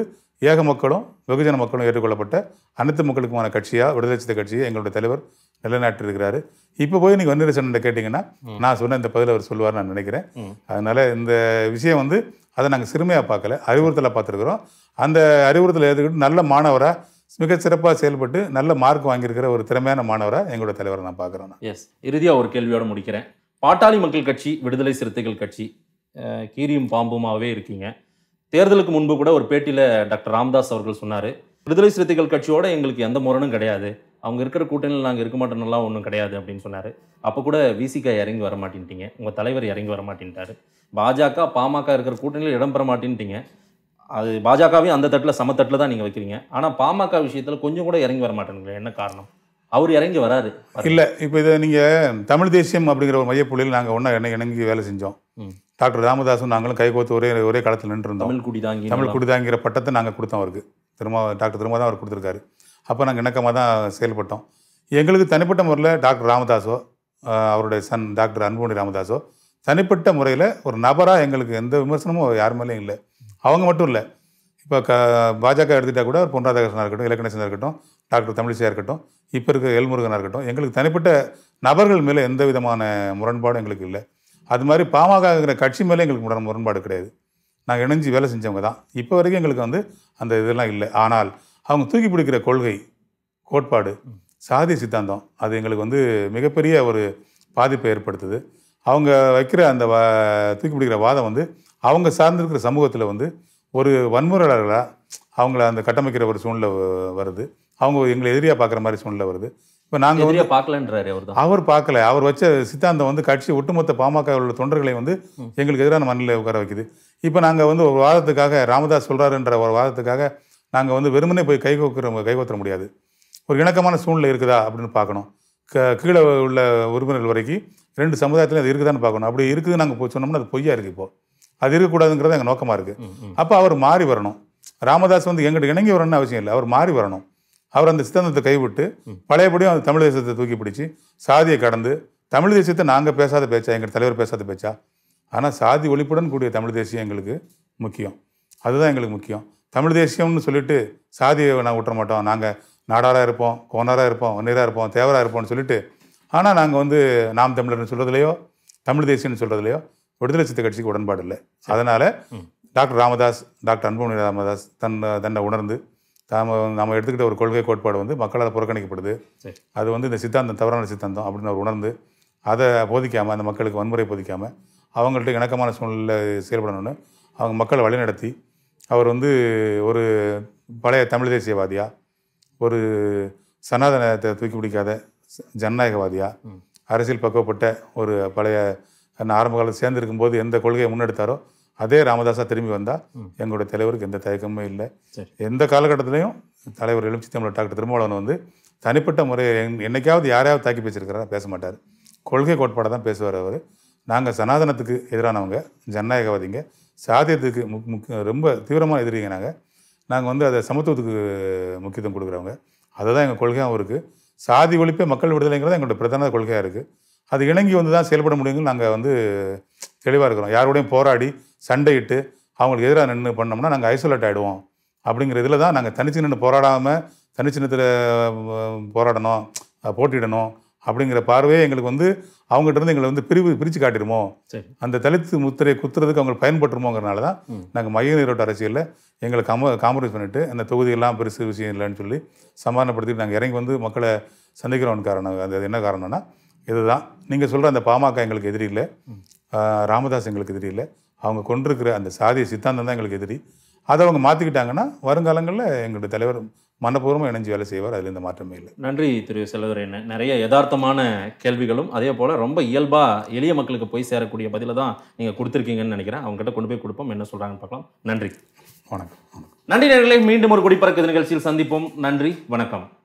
ஏக மக்களும் வெகுஜன மக்களும் ஏற்றுக்கொள்ளப்பட்ட அனைத்து மக்களுக்குமான கட்சியாக விடுதலை சித்த கட்சியை எங்களுடைய தலைவர் நிலைநாட்டிருக்கிறாரு இப்போ போய் நீங்கள் சொன்ன கேட்டிங்கன்னா நான் சொன்ன இந்த பதில் அவர் சொல்லுவார் நான் நினைக்கிறேன் அதனால் இந்த விஷயம் வந்து அதை நாங்கள் சிறுமையாக பார்க்கல அறிவுறுத்தலாக பார்த்துருக்குறோம் அந்த அறிவுறுத்தலை ஏற்றுக்கிட்டு நல்ல மாணவராக மிக சிறப்பாக செயல்பட்டு நல்ல மார்க் வாங்கியிருக்கிற ஒரு திறமையான மாணவராக எங்களோட தலைவரை நான் பார்க்குறேன்
எஸ் இறுதியாக ஒரு கேள்வியோடு முடிக்கிறேன் பாட்டாளி மக்கள் கட்சி விடுதலை சிறுத்தைகள் கட்சி கீரியும் பாம்புமாவே இருக்கீங்க தேர்தலுக்கு முன்பு கூட ஒரு பேட்டியில் டாக்டர் ராம்தாஸ் அவர்கள் சொன்னார் விடுதலை சிறுத்தைகள் கட்சியோட எங்களுக்கு எந்த முரணும் கிடையாது அவங்க இருக்கிற கூட்டணியில் நாங்கள் இருக்க மாட்டோம்லாம் ஒன்றும் கிடையாது அப்படின்னு சொன்னார் அப்போ கூட விசிகா இறங்கி வர மாட்டேன்ட்டீங்க உங்கள் தலைவர் இறங்கி வர மாட்டேன்ட்டார் பாஜக பாமக இருக்கிற கூட்டணியில் இடம் பெற மாட்டேன்ட்டீங்க அது பாஜகவையும் அந்த தட்டில் சம தட்டில் தான் நீங்கள் வைக்கிறீங்க ஆனால் பாமக விஷயத்தில் கொஞ்சம் கூட இறங்கி வர மாட்டேங்கிறீங்க என்ன காரணம் அவர் இறங்கி வராரு
இல்லை இப்போ இதை நீங்கள் தமிழ் தேசியம் அப்படிங்கிற ஒரு மையப்புள்ளியில் நாங்கள் ஒன்றா என்ன இணங்கி வேலை செஞ்சோம் டாக்டர் ராமதாசும் நாங்களும் கைகோத்து ஒரே ஒரே காலத்தில் நின்றுருந்தோம் தமிழ் குடிதாங்கி தமிழ் குடிதாங்கிற பட்டத்தை நாங்கள் கொடுத்தோம் அவருக்கு திரும்ப டாக்டர் திரும்ப தான் அவர் கொடுத்துருக்காரு அப்போ நாங்கள் இணக்கமாக தான் செயல்பட்டோம் எங்களுக்கு தனிப்பட்ட முறையில் டாக்டர் ராமதாஸோ அவருடைய சன் டாக்டர் அன்புமணி ராமதாஸோ தனிப்பட்ட முறையில் ஒரு நபராக எங்களுக்கு எந்த விமர்சனமும் யாருமேலையும் இல்லை அவங்க மட்டும் இல்லை இப்போ க பாஜக எடுத்துகிட்டால் கூட பொன்ராதாகிருஷ்ணனாக இருக்கட்டும் இலக்கணேசனாக இருக்கட்டும் டாக்டர் தமிழிசையாக இருக்கட்டும் இப்போ இருக்கிற எல்முருகனாக இருக்கட்டும் எங்களுக்கு தனிப்பட்ட நபர்கள் மேலே எந்த விதமான முரண்பாடும் எங்களுக்கு இல்லை அது மாதிரி பாமகிற கட்சி மேலே எங்களுக்கு முரண் முரண்பாடு கிடையாது நாங்கள் இணைஞ்சு வேலை செஞ்சவங்க தான் இப்போ வரைக்கும் எங்களுக்கு வந்து அந்த இதெல்லாம் இல்லை ஆனால் அவங்க தூக்கி பிடிக்கிற கொள்கை கோட்பாடு சாதி சித்தாந்தம் அது எங்களுக்கு வந்து மிகப்பெரிய ஒரு பாதிப்பை ஏற்படுத்துது அவங்க வைக்கிற அந்த தூக்கி பிடிக்கிற வாதம் வந்து அவங்க சார்ந்திருக்கிற சமூகத்தில் வந்து ஒரு வன்முறையாளர்களாக அவங்கள அந்த கட்டமைக்கிற ஒரு சூழ்நிலை வருது அவங்க எங்களை எதிரியாக பார்க்குற மாதிரி சூழ்நிலை வருது இப்போ நாங்கள் வந்து பார்க்கலன்றாரு அவர் பார்க்கல அவர் வச்ச சித்தாந்தம் வந்து கட்சி ஒட்டுமொத்த பாமக உள்ள தொண்டர்களை வந்து எங்களுக்கு எதிரான மண்ணில் உட்கார வைக்குது இப்போ நாங்கள் வந்து ஒரு வாதத்துக்காக ராமதாஸ் சொல்கிறாருன்ற ஒரு வாதத்துக்காக நாங்கள் வந்து வெறுமனே போய் கைகோக்கிற கைகோத்துற முடியாது ஒரு இணக்கமான சூழ்நிலை இருக்குதா அப்படின்னு பார்க்கணும் க கீழே உள்ள உறுப்பினர்கள் வரைக்கும் ரெண்டு சமுதாயத்திலையும் அது இருக்குதான்னு பார்க்கணும் அப்படி இருக்குதுன்னு நாங்கள் போய் சொன்னோம்னா அது பொய்யா இருக்குது இப்போது அது இருக்கக்கூடாதுங்கிறது எங்கள் நோக்கமாக இருக்குது அப்போ அவர் மாறி வரணும் ராமதாஸ் வந்து எங்கிட்ட இணங்கி வரணும்னு அவசியம் இல்லை அவர் மாறி வரணும் அவர் அந்த சித்தாந்தத்தை கைவிட்டு பழையபடியும் அந்த தமிழ் தேசத்தை தூக்கி பிடிச்சி சாதியை கடந்து தமிழ் தேசியத்தை நாங்கள் பேசாத பேச்சா எங்கள் தலைவர் பேசாத பேச்சா ஆனால் சாதி ஒழிப்புடன் கூடிய தமிழ் தேசியம் எங்களுக்கு முக்கியம் அதுதான் எங்களுக்கு முக்கியம் தமிழ் தேசியம்னு சொல்லிட்டு சாதியை நாங்கள் விட்டுற மாட்டோம் நாங்கள் நாடாராக இருப்போம் கோனாராக இருப்போம் ஒன்னீராக இருப்போம் தேவராக இருப்போம்னு சொல்லிட்டு ஆனால் நாங்கள் வந்து நாம் தமிழர்னு சொல்கிறதுலையோ தமிழ் தேசியம்னு சொல்கிறதுலையோ விடுதலை சித்த கட்சிக்கு உடன்பாடு இல்லை அதனால் டாக்டர் ராமதாஸ் டாக்டர் அன்புமணி ராமதாஸ் தன் தன்னை உணர்ந்து தாம நம்ம எடுத்துக்கிட்ட ஒரு கொள்கை கோட்பாடு வந்து மக்களால் புறக்கணிக்கப்படுது அது வந்து இந்த சித்தாந்தம் தவறான சித்தாந்தம் அப்படின்னு அவர் உணர்ந்து அதை போதிக்காமல் அந்த மக்களுக்கு வன்முறை போதிக்காமல் அவங்கள்ட்ட இணக்கமான சூழ்நிலையில் செயல்படணும்னு அவங்க மக்களை வழிநடத்தி அவர் வந்து ஒரு பழைய தமிழ் தேசியவாதியாக ஒரு சனாதனத்தை தூக்கி பிடிக்காத ஜனநாயகவாதியாக அரசியல் பக்குவப்பட்ட ஒரு பழைய ஆரம்ப காலத்தில் சேர்ந்துருக்கும் போது எந்த கொள்கையை முன்னெடுத்தாரோ அதே ராமதாஸா திரும்பி வந்தால் எங்களுடைய தலைவருக்கு எந்த தயக்கமும் இல்லை எந்த காலகட்டத்திலையும் தலைவர் எழுச்சி தமிழர் டாக்டர் திருமாவளவன் வந்து தனிப்பட்ட முறையை என் என்னைக்காவது யாரையாவது தாக்கி பேசியிருக்கிறாரா பேச மாட்டார் கொள்கை கோட்பாடை தான் பேசுவார் அவர் நாங்கள் சனாதனத்துக்கு எதிரானவங்க ஜனநாயகவாதிங்க சாதியத்துக்கு முக் முக்கிய ரொம்ப தீவிரமாக எதிரிங்க நாங்கள் நாங்கள் வந்து அதை சமத்துவத்துக்கு முக்கியத்துவம் கொடுக்குறவங்க அதுதான் எங்கள் கொள்கையாகவும் இருக்குது சாதி ஒழிப்பே மக்கள் விடுதலைங்கிறது எங்களோட பிரதான கொள்கையாக இருக்குது அது இணங்கி வந்து தான் செயல்பட முடியுங்கன்னு நாங்கள் வந்து தெளிவாக இருக்கிறோம் யாரோடையும் போராடி சண்டையிட்டு அவங்களுக்கு எதிராக நின்று பண்ணோம்னா நாங்கள் ஐசோலேட் ஆகிடுவோம் அப்படிங்கிற இதில் தான் நாங்கள் தனிச்சு நின்று போராடாமல் தனிச்சு நின்று போராடணும் போட்டிடணும் அப்படிங்கிற பார்வையே எங்களுக்கு வந்து அவங்ககிட்ட இருந்து எங்களை வந்து பிரிவு பிரித்து காட்டிடுமோ அந்த தலித்து முத்திரையை குத்துறதுக்கு அவங்களுக்கு பயன்பட்டுருமோங்கிறனால தான் நாங்கள் மைய நீரோட்ட அரசியலில் எங்களை கம காம்ப்ரமைஸ் பண்ணிவிட்டு அந்த தொகுதியெல்லாம் பெருசு விஷயம் இல்லைன்னு சொல்லி சமாதானப்படுத்திட்டு நாங்கள் இறங்கி வந்து மக்களை சந்திக்கிறோன்னு காரணம் அது என்ன காரணம்னா இதுதான் நீங்கள் சொல்கிற அந்த பாமக எங்களுக்கு எதிரி இல்லை ராமதாஸ் எங்களுக்கு எதிரி இல்லை அவங்க கொண்டிருக்கிற அந்த சாதிய சித்தாந்தம் தான் எங்களுக்கு எதிரி அதை அவங்க மாற்றிக்கிட்டாங்கன்னா வருங்காலங்களில் எங்களுடைய தலைவர் மனப்பூர்வமாக இணைஞ்சு வேலை செய்வார் அதில் இந்த மாற்றமே இல்லை
நன்றி திரு செல்வதுரையன் நிறைய யதார்த்தமான கேள்விகளும் அதே போல் ரொம்ப இயல்பாக எளிய மக்களுக்கு போய் சேரக்கூடிய பதிலில் தான் நீங்கள் கொடுத்துருக்கீங்கன்னு நினைக்கிறேன் அவங்ககிட்ட கொண்டு போய் கொடுப்போம் என்ன சொல்கிறாங்கன்னு பார்க்கலாம் நன்றி வணக்கம் நன்றி நேர்களை மீண்டும் ஒரு குடிப்பறக்கு நிகழ்ச்சியில் சந்திப்போம் நன்றி வணக்கம்